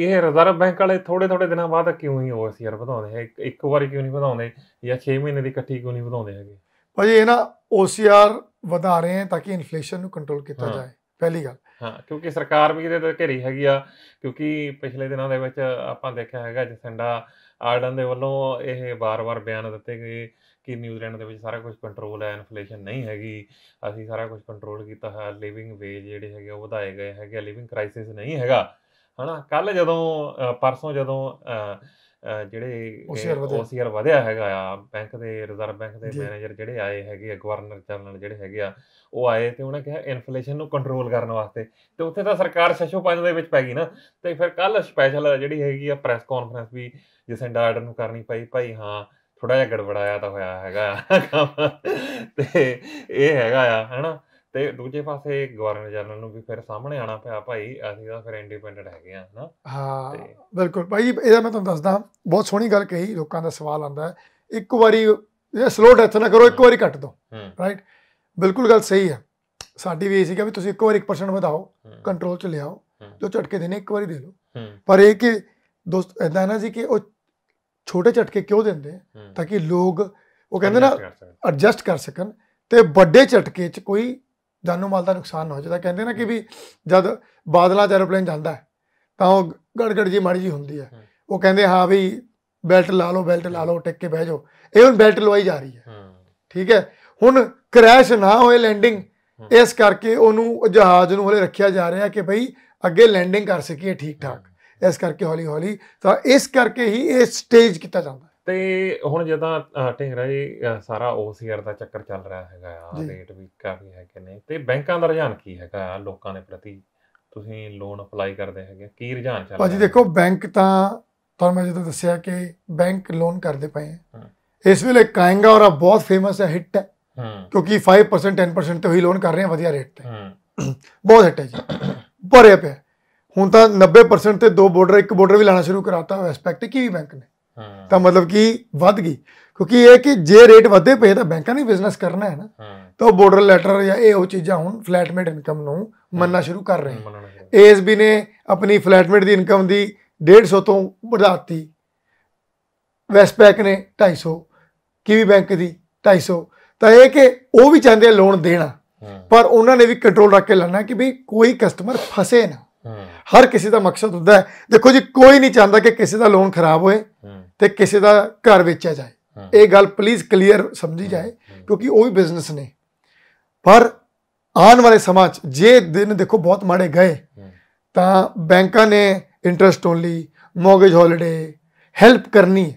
S1: ਇਹ ਰਿਜ਼ਰਵ ਬੈਂਕ ਵਾਲੇ ਥੋੜੇ ਥੋੜੇ ਦਿਨਾਂ ਬਾਅਦ ਕਿਉਂ ਹੀ ਯਾਰ ਵਧਾਉਂਦੇ ਹੈ ਇੱਕ ਵਾਰੀ ਕਿਉਂ ਨਹੀਂ ਵਧਾਉਂਦੇ ਜਾਂ 6 ਮਹੀਨੇ ਦੀ ਇਕੱਠੀ ਕਿਉਂ ਨਹੀਂ ਵਧਾਉਂਦੇ ਹੈਗੇ ਭਾਜੀ ਇਹ ਨਾ ਓਸੀਆਰ
S2: ਵਧਾ ਰਹੇ ਹਨ ਤਾਂ ਕਿ ਇਨਫਲੇਸ਼ਨ ਨੂੰ ਕੰਟਰੋਲ ਕੀਤਾ ਜਾਏ ਪਹਿਲੀ ਗੱਲ
S1: ਹਾਂ ਕਿਉਂਕਿ ਸਰਕਾਰ ਵੀ ਇਹਦੇ ਤੇ ਘੇਰੀ ਹੈਗੀ ਆ ਕਿਉਂਕਿ ਪਿਛਲੇ ਦਿਨਾਂ ਦੇ ਵਿੱਚ ਆਪਾਂ ਦੇਖਿਆ ਹੈਗਾ ਜਸੰਡਾ ਆਰਡਨ ਦੇ ਵੱਲੋਂ ਇਹ ਵਾਰ-ਵਾਰ ਬਿਆਨ ਦਿੱਤੇ ਗਏ ਕਿ ਨਿਊਜ਼ੀਲੈਂਡ ਦੇ ਵਿੱਚ ਸਾਰਾ ਕੁਝ ਕੰਟਰੋਲ ਹੈ ਇਨਫਲੇਸ਼ਨ ਨਹੀਂ ਹੈਗੀ ਅਸੀਂ ਸਾਰਾ ਕੁਝ ਕੰਟਰੋਲ ਕੀਤਾ ਹੈ ਲਿਵਿੰਗ ਵੇਜ ਜਿਹੜੇ ਹੈਗੇ ਉਹ ਵਧਾਏ ਗਏ ਹੈਗੇ ਲਿਵਿੰਗ ਕ੍ਰਾਈਸਿਸ ਨਹੀਂ ਹੈਗਾ ਹਨਾ ਕੱਲ ਜਦੋਂ ਪਰਸੋਂ ਜਦੋਂ ਜਿਹੜੇ ਓਸੀਆਰ ਵਧਿਆ ਹੈਗਾ ਆ ਬੈਂਕ ਦੇ ਰਿਜ਼ਰਵ ਬੈਂਕ ਦੇ ਮੈਨੇਜਰ ਜਿਹੜੇ ਆਏ ਹੈਗੇ ਆ ਗਵਰਨਰ ਜਨਰਲ ਜਿਹੜੇ ਹੈਗੇ ਆ ਉਹ ਆਏ ਤੇ ਉਹਨਾਂ ਕਿਹਾ ਇਨਫਲੇਸ਼ਨ ਨੂੰ ਕੰਟਰੋਲ ਕਰਨ ਵਾਸਤੇ ਤੇ ਉੱਥੇ ਤਾਂ ਸਰਕਾਰ 6.5 ਦੇ ਵਿੱਚ ਪੈ ਗਈ ਨਾ ਤੇ ਫਿਰ ਕੱਲ ਸਪੈਸ਼ਲ ਜਿਹੜੀ ਹੈਗੀ ਆ ਪ੍ਰੈਸ ਕਾਨਫਰੰਸ ਵੀ ਜਸੈਂਡਾ ਆਰਡਰ ਨੂੰ ਕਰਨੀ ਪਈ ਭਾਈ ਹਾਂ ਥੋੜਾ ਜਿਹਾ ਗੜਬੜਾਇਆ ਤਾਂ ਹੋਇਆ ਹੈਗਾ ਤੇ ਇਹ ਹੈਗਾ ਆ ਹਨਾ ਤੇ ਦੂਜੇ ਪਾਸੇ ਗਵਰਨਰ ਜਨਰਲ ਨੂੰ ਵੀ ਫਿਰ ਸਾਹਮਣੇ ਆਣਾ ਪਿਆ ਭਾਈ ਅਸੀਂ ਤਾਂ ਫਿਰ ਇੰਡੀਪੈਂਡੈਂਟ ਹੈਗੇ ਆ ਹਨਾ
S2: ਹਾਂ ਬਿਲਕੁਲ ਭਾਈ ਇਹਦਾ ਮੈਂ ਤੁਹਾਨੂੰ ਦੱਸਦਾ ਬਹੁਤ ਸੋਹਣੀ ਗੱਲ ਕਹੀ ਲੋਕਾਂ ਦਾ ਸਵਾਲ ਆਂਦਾ ਇੱਕ ਵਾਰੀ ਇਹ ਸਲੋ ਡੈਥ ਨਾ ਕਰੋ ਇੱਕ ਵਾਰੀ ਕੱਟ ਦੋ ਰਾਈਟ ਬਿਲਕੁਲ ਗੱਲ ਸਹੀ ਹੈ ਸਾਡੀ ਵੀ ਇਹ ਸੀਗਾ ਵੀ ਤੁਸੀਂ ਇੱਕ ਵਾਰ 1% ਵਧਾਓ ਕੰਟਰੋਲ ਚ ਲਿਆਓ ਜੋ ਝਟਕੇ ਦੇਣੇ ਇੱਕ ਵਾਰੀ ਦੇ ਲਓ ਪਰ ਇਹ ਕਿ ਦੋਸਤ ਐਦਾਂ ਨਾ ਜੀ ਕਿ ਉਹ ਛੋਟੇ ਝਟਕੇ ਕਿਉਂ ਦਿੰਦੇ ਤਾਂ ਕਿ ਲੋਕ ਉਹ ਕਹਿੰਦੇ ਨਾ ਐਡਜਸਟ ਕਰ ਸਕਣ ਤੇ ਵੱਡੇ ਝਟਕੇ ਚ ਕੋਈ ਜਾਨੋ ਮਾਲ ਦਾ ਨੁਕਸਾਨ ਨਾ ਹੋ ਜਾਂਦਾ ਕਹਿੰਦੇ ਨਾ ਕਿ ਵੀ ਜਦ ਬਾਦਲਾਂ 'ਚ ਐਰੋਪਲੇਨ ਜਾਂਦਾ ਤਾਂ ਉਹ ਗੜਗੜ ਜੀ ਮਾੜੀ ਜੀ ਹੁੰਦੀ ਹੈ ਉਹ ਕਹਿੰਦੇ ਹਾਂ ਵੀ ਬੈਲਟ ਲਾ ਲਓ ਬੈਲਟ ਲਾ ਲਓ ਟਿੱਕ ਕੇ ਬਹਿ ਜਾਓ ਇਹ ਹੁਣ ਬੈਲਟ ਲਵਾਈ ਜਾ ਰਹੀ ਹੈ ਠੀਕ ਹੈ ਹੁਣ ਕ੍ਰੈਸ਼ ਨਾ ਹੋਏ ਲੈਂਡਿੰਗ ਇਸ ਕਰਕੇ ਉਹਨੂੰ ਜਹਾਜ਼ ਨੂੰ ਹਲੇ ਰੱਖਿਆ ਜਾ ਰਿਹਾ ਕਿ ਭਈ ਅੱਗੇ ਲੈਂਡਿੰਗ ਕਰ ਸਕੀਏ ਠੀਕ ਠਾਕ ਇਸ ਕਰਕੇ ਹੌਲੀ ਹੌਲੀ ਤਾਂ ਇਸ ਕਰਕੇ ਹੀ ਇਹ ਸਟੇਜ ਕੀਤਾ ਜਾਂਦਾ
S1: ਤੇ ਹੁਣ ਜਦਾਂ ਢਿੰਗਰਾ ਜੀ ਸਾਰਾ ਓਸੀਆਰ ਦਾ ਚੱਕਰ ਚੱਲ ਰਿਹਾ ਹੈਗਾ ਆ ਰੇਟ ਵੀ ਕਾਫੀ ਹੈਗੇ ਨੇ ਤੇ ਬੈਂਕਾਂ ਦਾ ਰੁਝਾਨ ਕੀ ਹੈਗਾ ਲੋਕਾਂ ਦੇ ਪ੍ਰਤੀ ਤੁਸੀਂ ਲੋਨ ਅਪਲਾਈ ਕਰਦੇ ਹੈਗੇ ਕੀ ਰੁਝਾਨ ਚੱਲ ਰਿਹਾ ਭਾਜੀ ਦੇਖੋ
S2: ਬੈਂਕ ਤਾਂ ਤੁਹਾਨੂੰ ਮੈਂ ਜਦੋਂ ਦੱਸਿਆ ਕਿ ਬੈਂਕ ਲੋਨ ਕਰਦੇ ਪਏ ਹਾਂ ਇਸ ਵੇਲੇ ਕਾਇੰਗਾ ਔਰ ਬਹੁਤ ਫੇਮਸ ਹੈ ਹਿੱਟ ਹੈ ਕਿਉਂਕਿ 5% 10% ਤੇ ਹੀ ਲੋਨ ਕਰ ਰਹੇ ਆ ਵਧੀਆ ਰੇਟ
S3: ਤੇ
S2: ਬਹੁਤ ਹਿੱਟ ਹੈ ਜੀ ਭਰਿਆ ਪਿਆ ਹੁਣ ਤਾਂ 90% ਤੇ ਦੋ ਬਾਰਡਰ ਇੱਕ ਬਾਰਡਰ ਵੀ ਲਾਣਾ ਸ਼ੁਰੂ ਕਰਾਤਾ ਐਸਪੈਕਟ ਕੀ ਵੀ ਬੈਂਕ ਨੇ ਤਾਂ ਮਤਲਬ ਕਿ ਵੱਧ ਗਈ ਕਿਉਂਕਿ ਇਹ ਕਿ ਜੇ ਰੇਟ ਵਧੇ ਪਏ ਤਾਂ ਬੈਂਕਾਂ ਨੇ ਬਿਜ਼ਨਸ ਕਰਨਾ ਹੈ ਨਾ ਤਾਂ ਉਹ ਬਾਰਡਰ ਲੈਟਰ ਜਾਂ ਇਹ ਉਹ ਚੀਜ਼ਾਂ ਹੁਣ ਫਲੈਟਮੇਟ ਇਨਕਮ ਨੂੰ ਮੰਨਣਾ ਸ਼ੁਰੂ ਕਰ ਰਹੇ ਨੇ ਐਸਬੀ ਨੇ ਆਪਣੀ ਫਲੈਟਮੇਟ ਦੀ ਇਨਕਮ ਦੀ 150 ਤੋਂ ਵਧਾਤੀ ਵੈਸਪੈਕ ਨੇ 250 ਕਿਵੀ ਬੈਂਕ ਦੀ 250 ਤਾਂ ਇਹ ਕਿ ਉਹ ਵੀ ਚਾਹੁੰਦੇ ਆ ਲੋਨ ਦੇਣਾ ਪਰ ਉਹਨਾਂ ਨੇ ਵੀ ਕੰਟਰੋਲ ਰੱਖ ਕੇ ਲੈਣਾ ਕਿ ਵੀ ਕੋਈ ਕਸਟਮਰ ਫਸੇ ਨਾ ਹਰ ਕਿਸੇ ਦਾ ਮਕਸਦ ਹੁੰਦਾ ਹੈ ਦੇਖੋ ਜੀ ਕੋਈ ਨਹੀਂ ਚਾਹੁੰਦਾ ਕਿ ਕਿਸੇ ਦਾ ਲੋਨ ਖਰਾਬ ਹੋਏ ਤੇ ਕਿਸੇ ਦਾ ਘਰ ਵੇਚਿਆ ਜਾਏ ਇਹ ਗੱਲ ਪਲੀਜ਼ ਕਲੀਅਰ ਸਮਝੀ ਜਾਏ ਕਿਉਂਕਿ ਉਹ ਵੀ ਬਿਜ਼ਨਸ ਨੇ ਪਰ ਆਉਣ ਵਾਲੇ ਸਮਾਂ 'ਚ ਜੇ ਦਿਨ ਦੇਖੋ ਬਹੁਤ ਮਾੜੇ ਗਏ ਤਾਂ ਬੈਂਕਾਂ ਨੇ interest only mortgage holiday help ਕਰਨੀ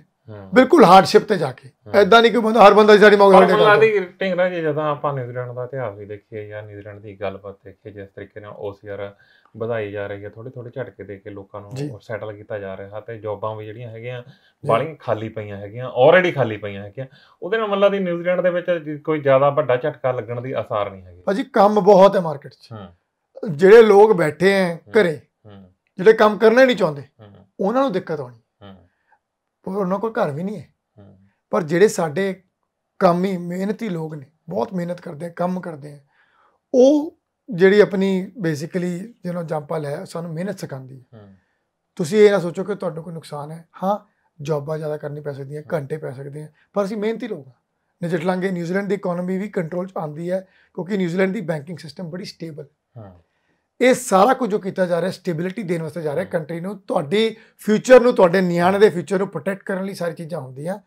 S2: ਬਿਲਕੁਲ ਹਾਰਡਸ਼ਿਪ ਤੇ ਜਾ
S3: ਕੇ ਐਦਾਂ ਨਹੀਂ ਕਿ ਬੰਦਾ ਹਰ ਬੰਦਾ ਜਿਹੜੀ ਮੌਕੇ ਹੌਲੀਡੇ ਕਰਦਾ
S1: ਦੀ ਨਾ ਕਿ ਜਦੋਂ ਆਪਾਂ ਨਿਊਜ਼ੀਲੈਂਡ ਦਾ ਇਤਿਹਾਸ ਵੀ ਦੇਖੀਏ ਜਾਂ ਨਿਊਜ਼ੀਲੈਂਡ ਦੀ ਗੱਲਬਾਤ ਦੇਖੀਏ ਜਿਸ ਤਰੀਕੇ ਨਾਲ ਓਸੀਆਰ ਵਧਾਈ ਜਾ ਰਹੀ ਹੈ ਥੋੜੇ ਥੋੜੇ ਝਟਕੇ ਦੇ ਕੇ ਲੋਕਾਂ ਨੂੰ ਸੈਟਲ ਕੀਤਾ ਜਾ ਰਿਹਾ ਤੇ ਜੌਬਾਂ ਵੀ ਜਿਹੜੀਆਂ ਹੈਗੀਆਂ ਬਾਲੀਆਂ ਖਾਲੀ ਪਈਆਂ ਹੈਗੀਆਂ ਆਲਰੇਡੀ ਖਾਲੀ ਪਈਆਂ ਹੈਗੀਆਂ ਉਹਦੇ ਨਾਲ ਮੱਲਾ ਦੀ ਨਿਊਜ਼ੀਲੈਂਡ ਦੇ ਵਿੱਚ ਕੋਈ ਜ਼ਿਆਦਾ ਵੱਡਾ ਝਟਕਾ ਲੱਗਣ ਦੀ ਆਸਾਰ ਨਹੀਂ ਹੈਗੀ
S2: ਭਾਜੀ ਕੰਮ ਬਹੁਤ ਹੈ ਮਾਰਕੀਟ 'ਚ ਜਿਹੜੇ ਲੋਕ ਬੈਠੇ ਐ ਘਰੇ ਜਿਹੜੇ ਕੰਮ ਕਰਨਾ ਨਹੀਂ ਚਾਹੁੰਦੇ ਉਹਨਾਂ ਨੂੰ ਦਿੱਕਤ ਆਉਣੀ ਉਹਨਾਂ ਕੋਲ ਘਰ ਵੀ ਨਹੀਂ ਹੈ ਪਰ ਜਿਹੜੇ ਸਾਡੇ ਕਾਮੀ ਮਿਹਨਤੀ ਲੋਕ ਨੇ ਬਹੁਤ ਮਿਹਨਤ ਕਰਦੇ ਆ ਕੰਮ ਕਰਦੇ ਆ ਉਹ ਜਿਹੜੀ ਆਪਣੀ ਬੇਸਿਕਲੀ ਜਿਹਨੋਂ ਜੰਪਲ ਹੈ ਸਾਨੂੰ ਮਿਹਨਤ ਸਿਖਾਉਂਦੀ ਹੈ ਤੁਸੀਂ ਇਹ ਨਾ ਸੋਚੋ ਕਿ ਤੁਹਾਨੂੰ ਕੋਈ ਨੁਕਸਾਨ ਹੈ ਹਾਂ ਜੌਬਾਂ ਜ਼ਿਆਦਾ ਕਰਨੀ ਪੈ ਸਕਦੀਆਂ ਘੰਟੇ ਪੈ ਸਕਦੇ ਆ ਪਰ ਅਸੀਂ ਮਿਹਨਤੀ ਲੋਕ ਹਾਂ ਨਜਿਟ ਲਾਂਗੇ ਨਿਊਜ਼ੀਲੈਂਡ ਦੀ ਇਕਨੋਮੀ ਵੀ ਕੰਟਰੋਲ 'ਚ ਆਂਦੀ ਹੈ ਕਿਉਂਕਿ ਨਿਊਜ਼ੀਲੈਂਡ ਦੀ ਬੈਂਕਿੰਗ ਸਿਸਟਮ ਬੜੀ ਸਟੇਬਲ ਹਾਂ ਇਹ ਸਾਰਾ ਕੁਝ ਜੋ ਕੀਤਾ ਜਾ ਰਿਹਾ ਸਟੇਬਿਲਿਟੀ ਦੇਣ ਵਾਸਤੇ ਜਾ ਰਿਹਾ ਕੰਟਰੀ ਨੂੰ ਤੁਹਾਡੇ ਫਿਊਚਰ ਨੂੰ ਤੁਹਾਡੇ ਨਿਆਣੇ ਦੇ ਫਿਊਚਰ ਨੂੰ ਪ੍ਰੋਟੈਕਟ ਕਰਨ ਲਈ ਸਾਰੀ ਚੀਜ਼ਾਂ ਹੁੰਦੀਆਂ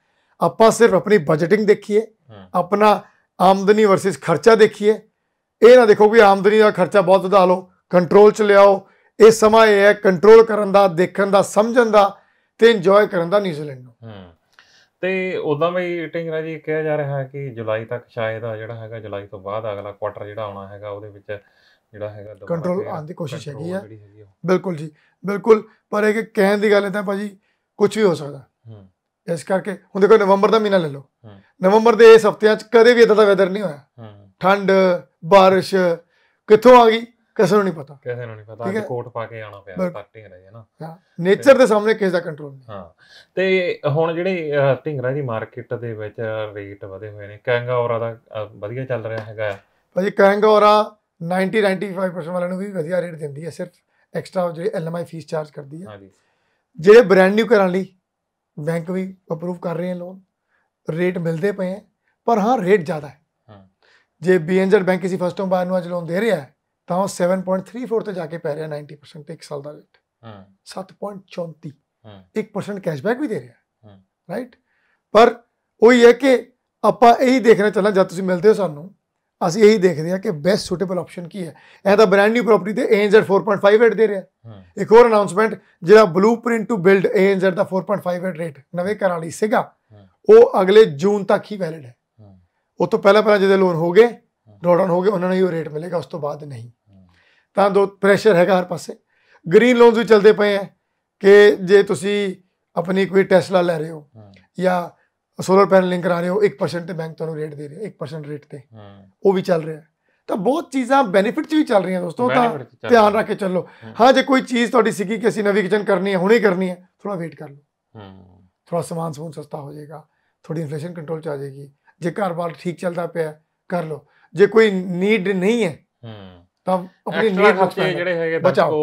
S2: ਆਪਾਂ ਸਿਰਫ ਆਪਣੀ ਬਜਟਿੰਗ ਦੇਖੀਏ ਆਪਣਾ ਆਮਦਨੀ ਵਰਸਸ ਖਰਚਾ ਦੇਖੀਏ ਇਹ ਨਾ ਦੇਖੋ ਵੀ ਆਮਦਨੀ ਦਾ ਖਰਚਾ ਬਹੁਤ ਵਧਾ ਲਓ ਕੰਟਰੋਲ ਚ ਲਿਆਓ ਇਹ ਸਮਾਂ ਇਹ ਹੈ ਕੰਟਰੋਲ ਕਰਨ ਦਾ ਦੇਖਣ ਦਾ ਸਮਝਣ ਦਾ ਤੇ ਇੰਜੋਏ ਕਰਨ ਦਾ ਨਿਊਜ਼ੀਲੈਂਡ ਨੂੰ
S1: ਤੇ ਉਦੋਂ ਵੀ ਟਿੰਗਰਾ ਜੀ ਕਿਹਾ ਜਾ ਰਿਹਾ ਹੈ ਕਿ ਜੁਲਾਈ ਤੱਕ ਸ਼ਾਇਦ ਆ ਜਿਹੜਾ ਹੈਗਾ ਜੁਲਾਈ ਤੋਂ ਬਾਅਦ ਅਗਲਾ ਕੁਆਟਰ ਜਿਹੜਾ ਆਉਣਾ ਹੈਗਾ ਉਹਦੇ ਵਿੱਚ ਜਿਹੜਾ ਹੈਗਾ ਕੰਟਰੋਲ
S2: ਆਉਣ ਦੀ ਕੋਸ਼ਿਸ਼ ਹੈਗੀ ਆ ਬਿਲਕੁਲ ਜੀ ਬਿਲਕੁਲ ਪਰ ਇਹ ਕਿ ਕਹਿਣ ਦੀ ਗੱਲ ਹੈ ਤਾਂ ਭਾਜੀ ਕੁਝ ਵੀ ਹੋ ਸਕਦਾ ਇਸ ਕਰਕੇ ਹੁਣ ਦੇਖੋ ਨਵੰਬਰ ਦਾ ਮਹੀਨਾ ਲੈ ਲਓ ਨਵੰਬਰ ਦੇ ਇਸ ਹਫ਼ਤਿਆਂ 'ਚ ਕਦੇ ਵੀ ਇਦਾਂ ਦਾ ਵੈਦਰ ਨਹੀਂ ਹੋਇਆ ਠੰਡ ਬਾਰਿਸ਼ ਕਿੱਥੋਂ ਆ ਗਈ ਕਿਸੇ ਨੂੰ ਨਹੀਂ ਪਤਾ
S1: ਕਿਸੇ ਨੂੰ ਨਹੀਂ ਪਤਾ ਅੱਜ ਕੋਟ ਪਾ ਕੇ ਆਣਾ ਪਿਆ ਪਾਰਟੀ ਹੈ ਨਾ ਹਾਂ ਨੇਚਰ ਦੇ ਸਾਹਮਣੇ ਕਿਸ ਦਾ ਕੰਟਰੋਲ ਨਹੀਂ ਹਾਂ ਤੇ ਹੁਣ ਜਿਹੜੇ ਢਿੰਗਰਾ ਦੀ ਮਾਰਕੀਟ ਦੇ ਵਿੱਚ ਰੇਟ ਵਧੇ ਹੋਏ ਨੇ ਕੈਂਗਾਉਰਾ ਦਾ ਵਧੀਆ ਚੱਲ ਰਿਹਾ ਹੈਗਾ
S2: ਭਾਜੀ ਕੈਂਗੋਰਾ 90 95% ਵਾਲਿਆਂ ਨੂੰ ਵੀ ਵਧੀਆ ਰੇਟ ਦਿੰਦੀ ਹੈ ਸਿਰਫ ਐਕਸਟਰਾ ਜਿਹੜੇ ਐਲਐਮਆਈ ਫੀਸ ਚਾਰਜ ਕਰਦੀ ਹੈ ਹਾਂਜੀ ਜਿਹੜੇ ਬ੍ਰੈਂਡ ਨਿਊ ਕਰਨ ਲਈ ਬੈਂਕ ਵੀ ਅਪਰੂਵ ਕਰ ਰਹੇ ਹਨ ਲੋਨ ਰੇਟ ਮਿਲਦੇ ਪਏ ਪਰ ਹਾਂ ਰੇਟ ਜ਼ਿਆਦਾ ਹੈ ਜੇ BNZ ਬੈਂਕ ਕਿਸੇ ਫਸਟ ਟਾਈਮ ਬਾਹਰ ਨੂੰ ਅੱਜ ਲੋਨ ਦੇ ਰਿਹਾ ਤਾਂ ਉਹ 7.34 ਤੇ ਜਾ ਕੇ ਪੈ ਰਿਹਾ 90% ਤੇ 1 ਸਾਲ ਦਾ ਰੇਟ ਹਾਂ 7.34 ਹਾਂ 1% ਕੈਸ਼ਬੈਕ ਵੀ ਦੇ ਰਿਹਾ ਹਾਂ ਰਾਈਟ ਪਰ ਉਹੀ ਹੈ ਕਿ ਆਪਾਂ ਇਹੀ ਦੇਖਣਾ ਚਾਹਾਂ ਜਦ ਤੁਸੀਂ ਮਿਲਦੇ ਹੋ ਸਾਨੂੰ ਅਸੀਂ ਇਹੀ ਦੇਖਦੇ ਆ ਕਿ ਬੈਸਟ ਸੂਟੇਬਲ ਆਪਸ਼ਨ ਕੀ ਹੈ ਇਹ ਤਾਂ ਬ੍ਰੈਂਡ ਨਿਊ ਪ੍ਰਾਪਰਟੀ ਤੇ ANZ 4.58 ਦੇ ਰਿਹਾ ਇੱਕ ਹੋਰ ਅਨਾਉਂਸਮੈਂਟ ਜਿਹੜਾ ਬਲੂਪ੍ਰਿੰਟ ਟੂ ਬਿਲਡ ਐਂਜਰ ਦਾ 4.58 ਰੇਟ ਨਵੇਂ ਕਰਾਲੀ ਸੀਗਾ ਉਹ ਅਗਲੇ ਜੂਨ ਤੱਕ ਹੀ ਵੈਲਿਡ ਹੈ ਉਸ ਤੋਂ ਪਹਿਲਾਂ ਪਹਿਲਾਂ ਜਿਹਦੇ ਲੋਨ ਹੋ ਗਏ ਡਰਾਡਨ ਹੋ ਗਏ ਉਹਨਾਂ ਨੂੰ ਹੀ ਉਹ ਰੇਟ ਮਿਲੇਗਾ ਉਸ ਤੋਂ ਬਾਅਦ ਨਹੀਂ ਤਾਂ ਦੋ ਪ੍ਰੈਸ਼ਰ ਹੈਗਾ ਹਰ ਪਾਸੇ ਗ੍ਰੀਨ ਲੋਨਸ ਵੀ ਚੱਲਦੇ ਪਏ ਆ ਕਿ ਜੇ ਤੁਸੀਂ ਆਪਣੀ ਕੋਈ ਟੈਸਲਾ ਲੈ ਰਹੇ ਹੋ ਜਾਂ ਸੋਲਰ ਪੈਨਲਿੰਗ ਕਰਾ ਰਹੇ ਹੋ 1% ਤੇ ਬੈਂਕ ਤੁਹਾਨੂੰ ਰੇਟ ਦੇ ਰਿਹਾ 1% ਰੇਟ ਤੇ ਉਹ ਵੀ ਚੱਲ ਰਿਹਾ ਤਾਂ ਬਹੁਤ ਚੀਜ਼ਾਂ ਬੈਨੀਫਿਟ ਚ ਵੀ ਚੱਲ ਰਹੀਆਂ ਦੋਸਤੋ ਤਾਂ ਧਿਆਨ ਰੱਖ ਕੇ ਚੱਲੋ ਹਾਂ ਜੇ ਕੋਈ ਚੀਜ਼ ਤੁਹਾਡੀ ਸਿੱਗੀ ਕਿ ਅਸੀਂ ਨਵੀਂ ਕਿਚਨ ਕਰਨੀ ਹੈ ਹੁਣੇ ਕਰਨੀ ਹੈ ਥੋੜਾ ਵੇਟ ਕਰ ਲਓ ਥੋੜਾ ਸਮਾਨ ਸਮੂਨ ਸਸਤਾ ਹੋ ਜਾਏਗਾ ਥੋੜੀ ਇਨਫਲੇਸ਼ਨ ਕੰਟਰੋਲ ਚ ਆ ਜਾਏਗੀ ਜੇ ਘਰ-ਬਾਰ ਠੀਕ ਚੱਲਦਾ ਪਿਆ ਕਰ ਲੋ ਜੇ ਕੋਈ ਨੀਡ ਨਹੀਂ
S1: ਹੈ ਹੂੰ ਤਾਂ ਆਪਣੀ ਨੀਡ ਬੱਚੇ ਜਿਹੜੇ ਹੈਗੇ ਬਚਾਓ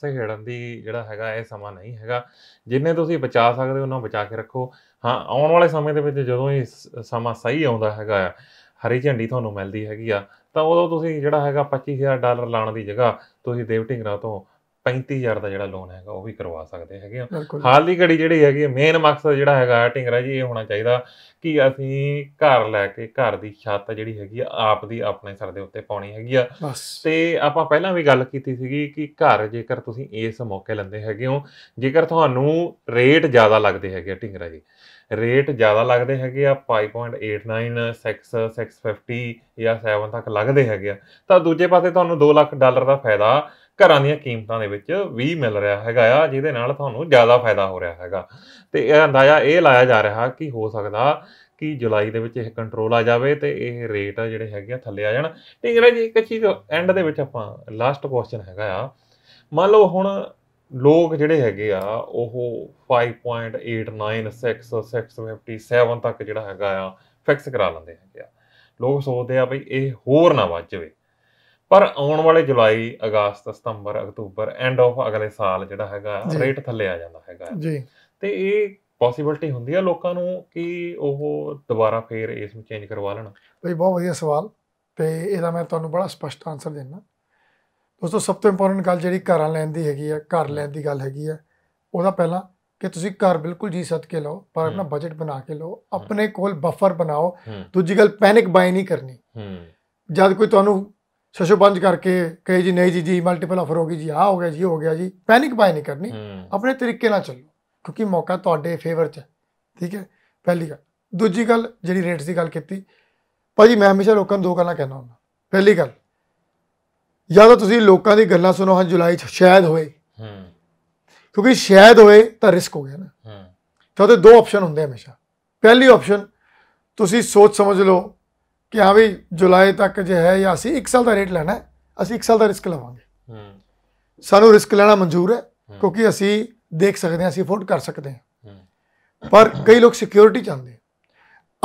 S1: ਸਹਿੜਨ ਦੀ ਜਿਹੜਾ ਹੈਗਾ ਇਹ ਸਮਾਂ ਨਹੀਂ ਹੈਗਾ ਜਿੰਨੇ ਤੁਸੀਂ ਬਚਾ ਸਕਦੇ ਹੋ ਉਹਨਾਂ ਬਚਾ ਕੇ ਰੱਖੋ ਹਾਂ ਆਉਣ ਵਾਲੇ ਸਮੇਂ ਦੇ ਵਿੱਚ ਜਦੋਂ ਇਹ ਸਮਾਂ ਸਹੀ ਆਉਂਦਾ ਹੈਗਾ ਹਰੀ ਝੰਡੀ ਤੁਹਾਨੂੰ ਮਿਲਦੀ ਹੈਗੀ ਆ ਤਾਂ ਉਦੋਂ ਤੁਸੀਂ ਜਿਹੜਾ ਹੈਗਾ 25000 ਡਾਲਰ ਲਾਣ ਦੀ ਜਗ੍ਹਾ ਤੁਸੀਂ ਦੇਵ ਢਿੰਗਰਾ ਤੋਂ 35000 ਦਾ ਜਿਹੜਾ ਲੋਨ ਹੈਗਾ ਉਹ ਵੀ ਕਰਵਾ ਸਕਦੇ ਹੈਗੇ ਆ ਹਾਲ ਦੀ ਘੜੀ ਜਿਹੜੀ ਹੈਗੀ ਮੇਨ ਮਕਸਦ ਜਿਹੜਾ ਹੈਗਾ ਢਿੰਗਰਾ ਜੀ ਇਹ ਹੋਣਾ ਚਾਹੀਦਾ ਕਿ ਅਸੀਂ ਘਰ ਲੈ ਕੇ ਘਰ ਦੀ ਛੱਤ ਜਿਹੜੀ ਹੈਗੀ ਆ ਆਪ ਦੀ ਆਪਣੇ ਸਰ ਦੇ ਉੱਤੇ ਪਾਉਣੀ ਹੈਗੀ ਆ ਤੇ ਆਪਾਂ ਪਹਿਲਾਂ ਵੀ ਗੱਲ ਕੀਤੀ ਸੀਗੀ ਕਿ ਘਰ ਜੇਕਰ ਤੁਸੀਂ ਇਸ ਮੌਕੇ ਲੰਦੇ ਹੈਗੇ ਹੋ ਜੇਕਰ ਤੁਹਾਨੂੰ ਰੇਟ ਜ਼ਿਆਦਾ ਲੱਗਦੇ ਹੈਗੇ ਢਿੰਗਰਾ ਜੀ ਰੇਟ ਜ਼ਿਆਦਾ ਲੱਗਦੇ ਹੈਗੇ ਆ 5.89 6 650 ਜਾਂ 7 ਤੱਕ ਲੱਗਦੇ ਹੈਗੇ ਆ ਤਾਂ ਦੂਜੇ ਪਾਸੇ ਤੁਹਾਨੂੰ 2 ਲੱਖ ਡਾਲਰ ਦਾ ਫਾਇਦਾ ਘਰਾਂ ਦੀਆਂ ਕੀਮਤਾਂ ਦੇ ਵਿੱਚ 20 ਮਿਲ ਰਿਹਾ ਹੈਗਾ ਆ ਜਿਹਦੇ ਨਾਲ ਤੁਹਾਨੂੰ ਜ਼ਿਆਦਾ ਫਾਇਦਾ ਹੋ ਰਿਹਾ ਹੈਗਾ ਤੇ ਇਹ ਅੰਦਾਜ਼ਾ ਇਹ ਲਾਇਆ ਜਾ ਰਿਹਾ ਕਿ ਹੋ ਸਕਦਾ ਕਿ ਜੁਲਾਈ ਦੇ ਵਿੱਚ ਇਹ ਕੰਟਰੋਲ ਆ ਜਾਵੇ ਤੇ ਇਹ ਰੇਟ ਆ ਜਿਹੜੇ ਹੈਗੇ ਆ ਥੱਲੇ ਆ ਜਾਣ ਤੇ ਜਿਹੜਾ ਜੀ ਇੱਕ ਚੀਜ਼ ਐਂਡ ਦੇ ਵਿੱਚ ਆਪਾਂ ਲਾਸਟ ਕੁਐਸਚਨ ਹੈਗਾ ਆ ਮੰਨ ਲਓ ਹੁਣ ਲੋਕ ਜਿਹੜੇ ਹੈਗੇ ਆ ਉਹ 5.896657 ਤੱਕ ਜਿਹੜਾ ਹੈਗਾ ਆ ਫਿਕਸ ਕਰਾ ਲੈਂਦੇ ਹੈਗੇ ਆ ਲੋਕ ਸੋਚਦੇ ਆ ਭਈ ਇਹ ਹੋਰ ਨਾ ਵੱਜ ਜਾਵੇ ਪਰ ਆਉਣ ਵਾਲੇ ਜੁਲਾਈ ਅਗਸਤ ਸਤੰਬਰ ਅਕਤੂਬਰ ਐਂਡ ਆਫ ਅਗਲੇ ਸਾਲ ਜਿਹੜਾ ਹੈਗਾ ਰੇਟ ਥੱਲੇ ਆ ਜਾਂਦਾ ਹੈਗਾ ਜੀ ਤੇ ਇਹ ਪੋਸਿਬਿਲਟੀ ਹੁੰਦੀ ਆ ਲੋਕਾਂ ਨੂੰ ਕਿ ਉਹ ਦੁਬਾਰਾ ਫੇਰ ਇਸ ਨੂੰ ਚੇਂਜ ਕਰਵਾ ਲੈਣ
S2: ਬਈ ਬਹੁਤ ਵਧੀਆ ਸਵਾਲ ਤੇ ਇਹਦਾ ਮੈਂ ਤੁਹਾਨੂੰ ਬੜਾ ਸਪਸ਼ਟ ਆਨਸਰ ਦੇਣਾ ਦੋਸਤੋ ਸਭ ਤੋਂ ਇੰਪੋਰਟੈਂਟ ਗੱਲ ਜਿਹੜੀ ਘਰਾਂ ਲੈਣ ਦੀ ਹੈਗੀ ਆ ਘਰ ਲੈਣ ਦੀ ਗੱਲ ਹੈਗੀ ਆ ਉਹਦਾ ਪਹਿਲਾਂ ਕਿ ਤੁਸੀਂ ਘਰ ਬਿਲਕੁਲ ਜੀ ਸੱਤ ਕੇ ਲਓ ਪਰ ਆਪਣਾ ਬਜਟ ਬਣਾ ਕੇ ਲਓ ਆਪਣੇ ਕੋਲ ਬਫਰ ਬਣਾਓ ਦੂਜੀ ਗੱਲ ਪੈਨਿਕ ਬਾਈ ਨਹੀਂ ਕਰਨੀ ਜਦ ਕੋਈ ਤੁਹਾਨੂੰ 6 ਕਰਕੇ ਕਹੇ ਜੀ ਨਹੀਂ ਜੀ ਜੀ ਮਲਟੀਪਲ ਆਫਰ ਹੋ ਗਈ ਜੀ ਆ ਹੋ ਗਿਆ ਜੀ ਹੋ ਗਿਆ ਜੀ ਪੈਨਿਕ ਬਾਈ ਨਹੀਂ ਕਰਨੀ ਆਪਣੇ ਤਰੀਕੇ ਨਾਲ ਚੱਲੋ ਕਿਉਂਕਿ ਮੌਕਾ ਤੁਹਾਡੇ ਫੇਵਰ 'ਚ ਠੀਕ ਹੈ ਪਹਿਲੀ ਗੱਲ ਦੂਜੀ ਗੱਲ ਜਿਹੜੀ ਰੇਟਸ ਦੀ ਗੱਲ ਕੀਤੀ ਭਾਜੀ ਮੈਂ ਹਮੇਸ਼ਾ ਲੋਕਾਂ ਨੂੰ ਦੋ ਗੱਲਾਂ ਕਹਿਣਾ ਹੁੰਦਾ ਪਹਿਲੀ ਗੱਲ ਜਾਂ ਤਾਂ ਤੁਸੀਂ ਲੋਕਾਂ ਦੀ ਗੱਲਾਂ ਸੁਣੋ ਹਾਂ ਜੁਲਾਈ 'ਚ ਸ਼ਾਇਦ ਹੋਏ ਕਿਉਂਕਿ ਸ਼ਾਇਦ ਹੋਏ ਤਾਂ ਰਿਸਕ ਹੋ ਗਿਆ ਨਾ ਹੂੰ ਤਾਂ ਉਹਦੇ ਦੋ ਆਪਸ਼ਨ ਹੁੰਦੇ ਹਮੇਸ਼ਾ ਪਹਿਲੀ ਆਪਸ਼ਨ ਤੁਸੀਂ ਸੋਚ ਸਮਝ ਲਓ ਕਿ ਹਾਂ ਵੀ ਜੁਲਾਈ ਤੱਕ ਜੇ ਹੈ ਜਾਂ ਅਸੀਂ 1 ਸਾਲ ਦਾ ਰੇਟ ਲੈਣਾ ਹੈ ਅਸੀਂ 1 ਸਾਲ ਦਾ ਰਿਸਕ ਲਵਾਂਗੇ ਹੂੰ ਸਾਨੂੰ ਰਿਸਕ ਲੈਣਾ ਮਨਜ਼ੂਰ ਹੈ ਕਿਉਂਕਿ ਅਸੀਂ ਦੇਖ ਸਕਦੇ ਹਾਂ ਅਸੀਂ ਅਫੋਰਡ ਕਰ ਸਕਦੇ ਹਾਂ ਪਰ ਕਈ ਲੋਕ ਸਿਕਿਉਰਿਟੀ ਚਾਹੁੰਦੇ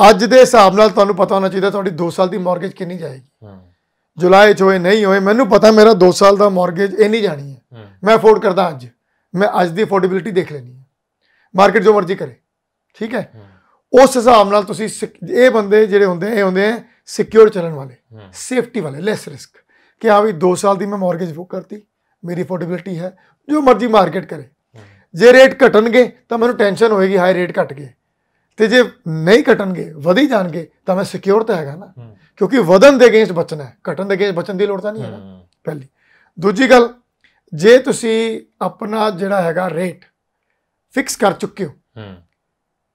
S2: ਅੱਜ ਦੇ ਹਿਸਾਬ ਨਾਲ ਤੁਹਾਨੂੰ ਪਤਾ ਹੋਣਾ ਚਾਹੀਦਾ ਤੁਹਾਡੀ 2 ਸਾਲ ਦੀ ਮਾਰਗੇਜ ਕਿੰਨੀ ਜਾਏਗੀ ਹੂੰ ਜੁਲਾਈ ਚ ਹੋਏ ਨਹੀਂ ਹੋਏ ਮੈਨੂੰ ਪਤਾ ਮੇਰਾ 2 ਸਾਲ ਦਾ ਮਾਰਗੇਜ ਇਹ ਨਹੀਂ ਜਾਣੀ ਹੈ ਮੈਂ ਅਫੋਰਡ ਕਰਦਾ ਅੱਜ ਮੈਂ ਅੱਜ ਦੀ ਅਫੋਰਡੇਬਿਲਟੀ ਦੇਖ ਲੈਣੀ ਹੈ ਮਾਰਕੀਟ ਜੋ ਮਰਜ਼ੀ ਕਰੇ ਠੀਕ ਹੈ ਉਸ ਹਿਸਾਬ ਨਾਲ ਤੁਸੀਂ ਇਹ ਬੰਦੇ ਜਿਹੜੇ ਹੁੰਦੇ ਇਹ ਹੁੰਦੇ ਆ ਸਿਕਿਉਰ ਚੱਲਣ ਵਾਲੇ ਸੇਫਟੀ ਵਾਲੇ ਲੈਸ ਰਿਸਕ ਕਿ ਆ ਵੀ 2 ਸਾਲ ਦੀ ਮੈਂ ਮਾਰਗੇਜ ਬੁੱਕ ਕਰਤੀ ਮੇਰੀ ਅਫੋਰਡੇਬਿਲਟੀ ਹੈ ਜੋ ਮਰਜ਼ੀ ਮਾਰਕੀਟ ਕਰੇ ਜੇ ਰੇਟ ਘਟਣਗੇ ਤਾਂ ਮੈਨੂੰ ਟੈਨਸ਼ਨ ਹੋਏਗੀ ਹਾਈ ਰੇਟ ਘਟ ਗਏ ਤੇ ਜੇ ਨਹੀਂ ਘਟਣਗੇ ਵਧੀ ਜਾਣਗੇ ਤਾਂ ਮੈਂ ਸਿਕਿਉਰ ਤਾਂ ਹੈਗਾ ਨਾ ਕਿਉਂਕਿ ਵਧਨ ਦੇ ਅਗੇਂਸਟ ਬਚਣਾ ਹੈ ਘਟਣ ਦੇ ਅਗੇਂਸਟ ਬਚਣ ਦੀ ਲੋੜ ਤਾਂ ਨਹੀਂ ਹੈ ਪਹਿਲੀ ਦੂਜੀ ਗੱਲ ਜੇ ਤੁਸੀਂ ਆਪਣਾ ਜਿਹੜਾ ਹੈਗਾ ਰੇਟ ਫਿਕਸ ਕਰ ਚੁੱਕੇ ਹੋ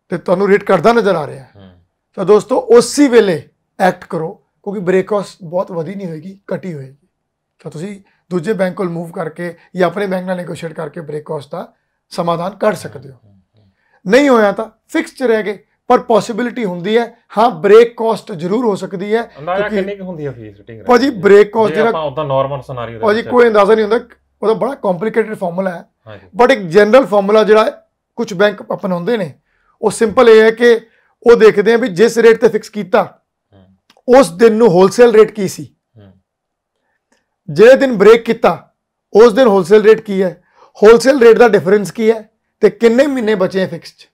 S2: ਤੇ ਤੁਹਾਨੂੰ ਰੇਟ ਘਟਦਾ ਨਜ਼ਰ ਆ ਰਿਹਾ ਤਾਂ ਦੋਸਤੋ ਉਸੇ ਵੇਲੇ ਐਕਟ ਕਰੋ ਕਿਉਂਕਿ ਬ੍ਰੇਕ ਕਾਸਟ ਬਹੁਤ ਵਧੀ ਨਹੀਂ ਹੋਏਗੀ ਕਟੀ ਹੋਏਗੀ ਤਾਂ ਤੁਸੀਂ ਦੂਜੇ ਬੈਂਕ ਕੋਲ ਮੂਵ ਕਰਕੇ ਜਾਂ ਆਪਣੇ ਬੈਂਕ ਨਾਲ ਨੇਗੋਸ਼ੀਏਟ ਕਰਕੇ ਬ੍ਰੇਕ ਕਾਸਟ ਦਾ ਸਮਾਧਾਨ ਕੱਢ ਸਕਦੇ ਹੋ ਨਹੀਂ ਹੋਇਆ ਤਾਂ ਚ ਰਹਿ ਗਏ ਪਰ ਪੋਸਿਬਿਲਿਟੀ ਹੁੰਦੀ ਹੈ ਹਾਂ ਬ੍ਰੇਕ ਕਾਸਟ ਜ਼ਰੂਰ ਹੋ ਸਕਦੀ ਹੈ ਕਿਉਂਕਿ ਕਿੰਨੀ ਕੁ ਹੁੰਦੀ ਹੈ ਫੀਸ ਰੇਟਿੰਗ ਭਾਜੀ ਬ੍ਰੇਕ ਕਾਸਟ ਜਿਹੜਾ ਆਪਾਂ
S1: ਉਦਾਂ ਨਾਰਮਲ ਸਿਨੈਰੀਓ ਦੇ ਭਾਜੀ ਕੋਈ ਅੰਦਾਜ਼ਾ ਨਹੀਂ
S2: ਹੁੰਦਾ ਉਹਦਾ ਬੜਾ ਕੰਪਲਿਕੇਟਡ ਫਾਰਮੂਲਾ ਹੈ ਬਟ ਇੱਕ ਜਨਰਲ ਫਾਰਮੂਲਾ ਜਿਹੜਾ ਕੁਝ ਬੈਂਕ ਆਪਣਾਉਂਦੇ ਨੇ ਉਹ ਸਿੰਪਲ ਇਹ ਹੈ ਕਿ ਉਹ ਦੇਖਦੇ ਆ ਵੀ ਜਿਸ ਰੇਟ ਤੇ ਫਿਕਸ ਕੀਤਾ ਉਸ ਦਿਨ ਨੂੰ ਹੋਲਸੇਲ ਰੇਟ ਕੀ ਸੀ ਜਿਹੜੇ ਦਿਨ ਬ੍ਰੇਕ ਕੀਤਾ ਉਸ ਦਿਨ ਹੋਲਸੇਲ ਰੇਟ ਕੀ ਹੈ ਹੋਲਸੇਲ ਰੇਟ ਦਾ ਡਿਫਰੈਂਸ ਕੀ ਹੈ ਤੇ ਕਿੰਨੇ ਮਹੀਨੇ ਬਚੇ ਫਿਕਸ ਚ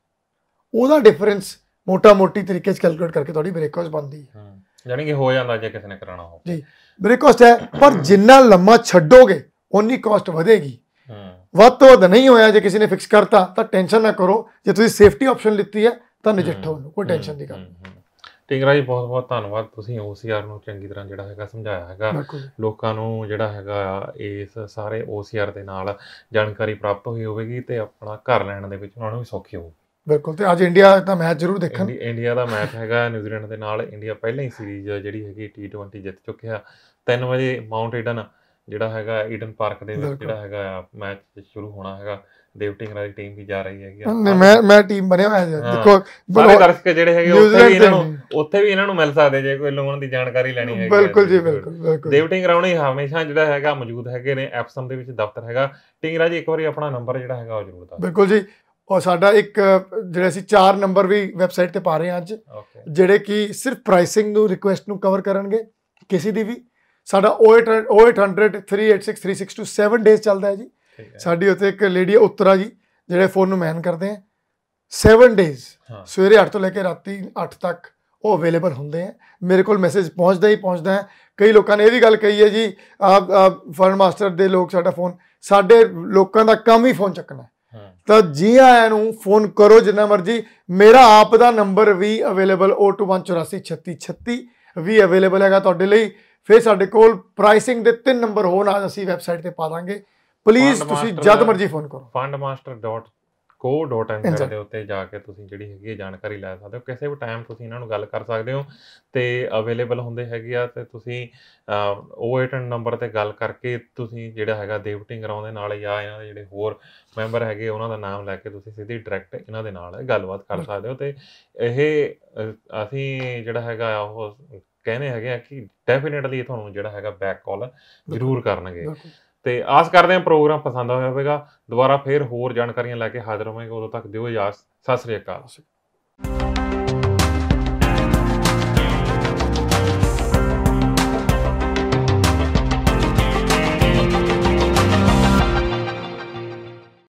S2: ਉਹਦਾ ਡਿਫਰੈਂਸ ਮੋਟਾ-ਮੋਟੀ ਤਰੀਕੇ ਚ ਕੈਲਕੂਲੇਟ ਕਰਕੇ ਤੁਹਾਡੀ ਬ੍ਰੇਕ ਕਾਸਟ ਬਣਦੀ ਹੈ
S1: ਜਾਨੀ ਕਿ ਹੋ ਜਾਂਦਾ ਜੇ ਕਿਸੇ ਨੇ ਕਰਾਣਾ ਹੋ
S2: ਜੀ ਬ੍ਰੇਕ ਕਾਸਟ ਹੈ ਪਰ ਜਿੰਨਾ ਲੰਮਾ ਛੱਡੋਗੇ ਉਨੀ ਕਾਸਟ ਵਧੇਗੀ ਵੱਧ ਤੋਂ ਵੱਧ ਨਹੀਂ ਹੋਇਆ ਜੇ ਕਿਸੇ ਨੇ ਫਿਕਸ ਕਰਤਾ ਤਾਂ ਟੈਨਸ਼ਨ ਨਾ ਕਰੋ ਜੇ ਤੁਸੀਂ ਸੇਫਟੀ ਆਪਸ਼ਨ ਲਿੱਤੀ ਹੈ ਤਾਂ ਨਜਿੱਠੋ ਕੋਈ ਟੈਨਸ਼ਨ ਦੀ ਗੱਲ ਨਹੀਂ
S1: ਟਿੰਗਰਾ ਜੀ ਬਹੁਤ ਬਹੁਤ ਧੰਨਵਾਦ ਤੁਸੀਂ ਓਸੀਆਰ ਨੂੰ ਚੰਗੀ ਤਰ੍ਹਾਂ ਜਿਹੜਾ ਹੈਗਾ ਸਮਝਾਇਆ ਹੈਗਾ ਲੋਕਾਂ ਨੂੰ ਜਿਹੜਾ ਹੈਗਾ ਇਸ ਸਾਰੇ ਓਸੀਆਰ ਦੇ ਨਾਲ ਜਾਣਕਾਰੀ ਪ੍ਰਾਪਤ ਹੋਈ ਹੋਵੇਗੀ ਤੇ ਆਪਣਾ ਘਰ ਲੈਣ ਦੇ ਵਿੱਚ ਉਹਨਾਂ ਨੂੰ ਵੀ ਸੌਖੀ ਹੋਊ
S2: ਬਿਲਕੁਲ ਤੇ ਅੱਜ ਇੰਡੀਆ ਦਾ ਮੈਚ ਜ਼ਰੂਰ ਦੇਖਣ
S1: ਇੰਡੀਆ ਦਾ ਮੈਚ ਹੈਗਾ ਨਿਊਜ਼ੀਲੈਂਡ ਦੇ ਨਾਲ ਇੰਡੀਆ ਪਹਿਲਾਂ ਹੀ ਸੀਰੀਜ਼ ਜਿਹੜੀ ਹੈਗੀ T20 ਜਿੱਤ ਚੁੱਕਿਆ 3 ਵਜੇ ਮਾਉਂਟ ਏਡਨ ਜਿਹੜਾ ਹੈਗਾ ਈਡਨ ਪਾਰਕ ਦੇ ਵਿੱਚ ਜਿਹੜਾ ਹੈਗਾ ਮੈਚ ਸ਼ੁਰੂ ਹੋਣਾ ਹੈਗਾ ਦੇਵਟਿੰਗ ਦੀ ਟੀਮ ਵੀ ਜਾ ਰਹੀ ਹੈਗੀ ਨਹੀਂ ਮੈਂ ਮੈਂ ਟੀਮ ਬਣਿਆ ਹੋਇਆ ਹੈ ਦੇਖੋ ਸਾਰੇ ਦਰਸ਼ਕ ਜਿਹੜੇ ਹੈਗੇ ਉੱਥੇ ਵੀ ਇਹਨਾਂ ਨੂੰ ਉੱਥੇ ਵੀ ਇਹਨਾਂ ਨੂੰ ਮਿਲ ਸਕਦੇ ਜੇ ਕੋਈ ਲੋਨ ਦੀ ਜਾਣਕਾਰੀ ਲੈਣੀ ਹੈਗੀ ਬਿਲਕੁਲ ਜੀ ਬਿਲਕੁਲ ਬਿਲਕੁਲ ਦੇਵਟਿੰਗ ਰਾਉਣੀ ਹਮੇਸ਼ਾ ਜਿਹੜਾ ਹੈਗਾ ਮੌਜੂਦ ਹੈਗੇ ਨੇ ਐਪਸਮ ਦੇ ਵਿੱਚ ਦਫ਼ਤਰ ਹੈਗਾ ਟਿੰਗਰਾ ਜੀ ਇੱਕ ਵਾਰੀ ਆਪਣਾ ਨੰਬਰ ਜਿਹੜਾ ਹੈਗਾ ਉਹ ਜ਼ਰੂਰ
S2: ਦੱਸ ਬਿਲਕੁਲ ਜੀ ਔਰ ਸਾਡਾ ਇੱਕ ਜਿਹੜਾ ਅਸੀਂ 4 ਨੰਬਰ ਵੀ ਵੈਬਸਾਈਟ ਤੇ ਪਾ ਰਹੇ ਹਾਂ ਅੱਜ ਜਿਹੜੇ ਕਿ ਸਿਰਫ ਪ੍ਰਾਈਸਿੰਗ ਨੂੰ ਰਿਕੁਐਸਟ ਨੂੰ ਕਵਰ ਕਰਨਗੇ ਕਿਸੇ ਦੀ ਵੀ ਸਾਡਾ 0800 3863627 ਡੇਜ਼ ਚੱਲਦਾ ਹੈ ਜੀ ਸਾਡੀ ਉੱਥੇ ਇੱਕ ਲੇਡੀ ਉਤਰਾ ਜੀ ਜਿਹੜੇ ਫੋਨ ਨੂੰ ਮੈਨ ਕਰਦੇ ਆ 7 ਡੇਜ਼ ਸਵੇਰੇ 8 ਤੋਂ ਲੈ ਕੇ ਰਾਤੀ 8 ਤੱਕ ਉਹ ਅਵੇਲੇਬਲ ਹੁੰਦੇ ਆ ਮੇਰੇ ਕੋਲ ਮੈਸੇਜ ਪਹੁੰਚਦਾ ਹੀ ਪਹੁੰਚਦਾ ਹੈ ਕਈ ਲੋਕਾਂ ਨੇ ਇਹ ਵੀ ਗੱਲ ਕਹੀ ਹੈ ਜੀ ਆ ਫਰਨ ਮਾਸਟਰ ਦੇ ਲੋਕ ਸਾਡਾ ਫੋਨ ਸਾਡੇ ਲੋਕਾਂ ਦਾ ਕੰਮ ਹੀ ਫੋਨ ਚੱਕਣਾ ਤਾਂ ਜੀ ਆਇਆਂ ਨੂੰ ਫੋਨ ਕਰੋ ਜਿੰਨਾ ਮਰਜ਼ੀ ਮੇਰਾ ਆਪ ਦਾ ਨੰਬਰ ਵੀ ਅਵੇਲੇਬਲ 021843636 ਵੀ ਅਵੇਲੇਬਲ ਹੈਗਾ ਤੁਹਾਡੇ ਲਈ ਫਿਰ ਸਾਡੇ ਕੋਲ ਪ੍ਰਾਈਸਿੰਗ ਦੇ ਤਿੰਨ ਨੰਬਰ ਹੋਣ ਅਸੀਂ ਵੈਬਸਾਈਟ ਤੇ ਪਾ ਦਾਂਗੇ ਪਲੀਜ਼ ਤੁਸੀਂ ਜਦ ਮਰਜ਼ੀ ਫੋਨ ਕਰੋ
S1: fundmaster.co.in ਦੇ ਉੱਤੇ ਜਾ ਕੇ ਤੁਸੀਂ ਜਿਹੜੀ ਹੈਗੀ ਜਾਣਕਾਰੀ ਲੈ ਸਕਦੇ ਹੋ ਕਿਸੇ ਵੀ ਟਾਈਮ ਤੁਸੀਂ ਇਹਨਾਂ ਨੂੰ ਗੱਲ ਕਰ ਸਕਦੇ ਹੋ ਤੇ ਅਵੇਲੇਬਲ ਹੁੰਦੇ ਹੈਗੇ ਆ ਤੇ ਤੁਸੀਂ ਉਹ ਨੰਬਰ ਤੇ ਗੱਲ ਕਰਕੇ ਤੁਸੀਂ ਜਿਹੜਾ ਹੈਗਾ ਦੇਵਟਿੰਗ ਦੇ ਨਾਲ ਜਾਂ ਇਹਨਾਂ ਦੇ ਜਿਹੜੇ ਹੋਰ ਮੈਂਬਰ ਹੈਗੇ ਉਹਨਾਂ ਦਾ ਨਾਮ ਲੈ ਕੇ ਤੁਸੀਂ ਸਿੱਧੀ ਡਾਇਰੈਕਟ ਇਹਨਾਂ ਦੇ ਨਾਲ ਗੱਲਬਾਤ ਕਰ ਸਕਦੇ ਹੋ ਤੇ ਇਹ ਅਸੀਂ ਜਿਹੜਾ ਹੈਗਾ ਉਹ ਕਹਿੰਦੇ ਹੈਗੇ ਆ ਕਿ ਡੈਫੀਨਿਟਲੀ ਤੁਹਾਨੂੰ ਜਿਹੜਾ ਹੈਗਾ ਬੈਕ ਕਾਲ ਜ਼ਰੂਰ ਕਰਨਗੇ ਤੇ ਆਸ ਕਰਦੇ ਹਾਂ ਪ੍ਰੋਗਰਾਮ ਪਸੰਦ ਆਇਆ ਹੋਵੇਗਾ ਦੁਬਾਰਾ ਫੇਰ ਹੋਰ ਜਾਣਕਾਰੀਆਂ ਲੈ ਕੇ ਹਾਜ਼ਰ ਹੋਵਾਂਗੇ ਉਦੋਂ ਤੱਕ ਦਿਓ ਇਜਾਜ਼ਤ ਸਤਿ ਸ੍ਰੀ ਅਕਾਲ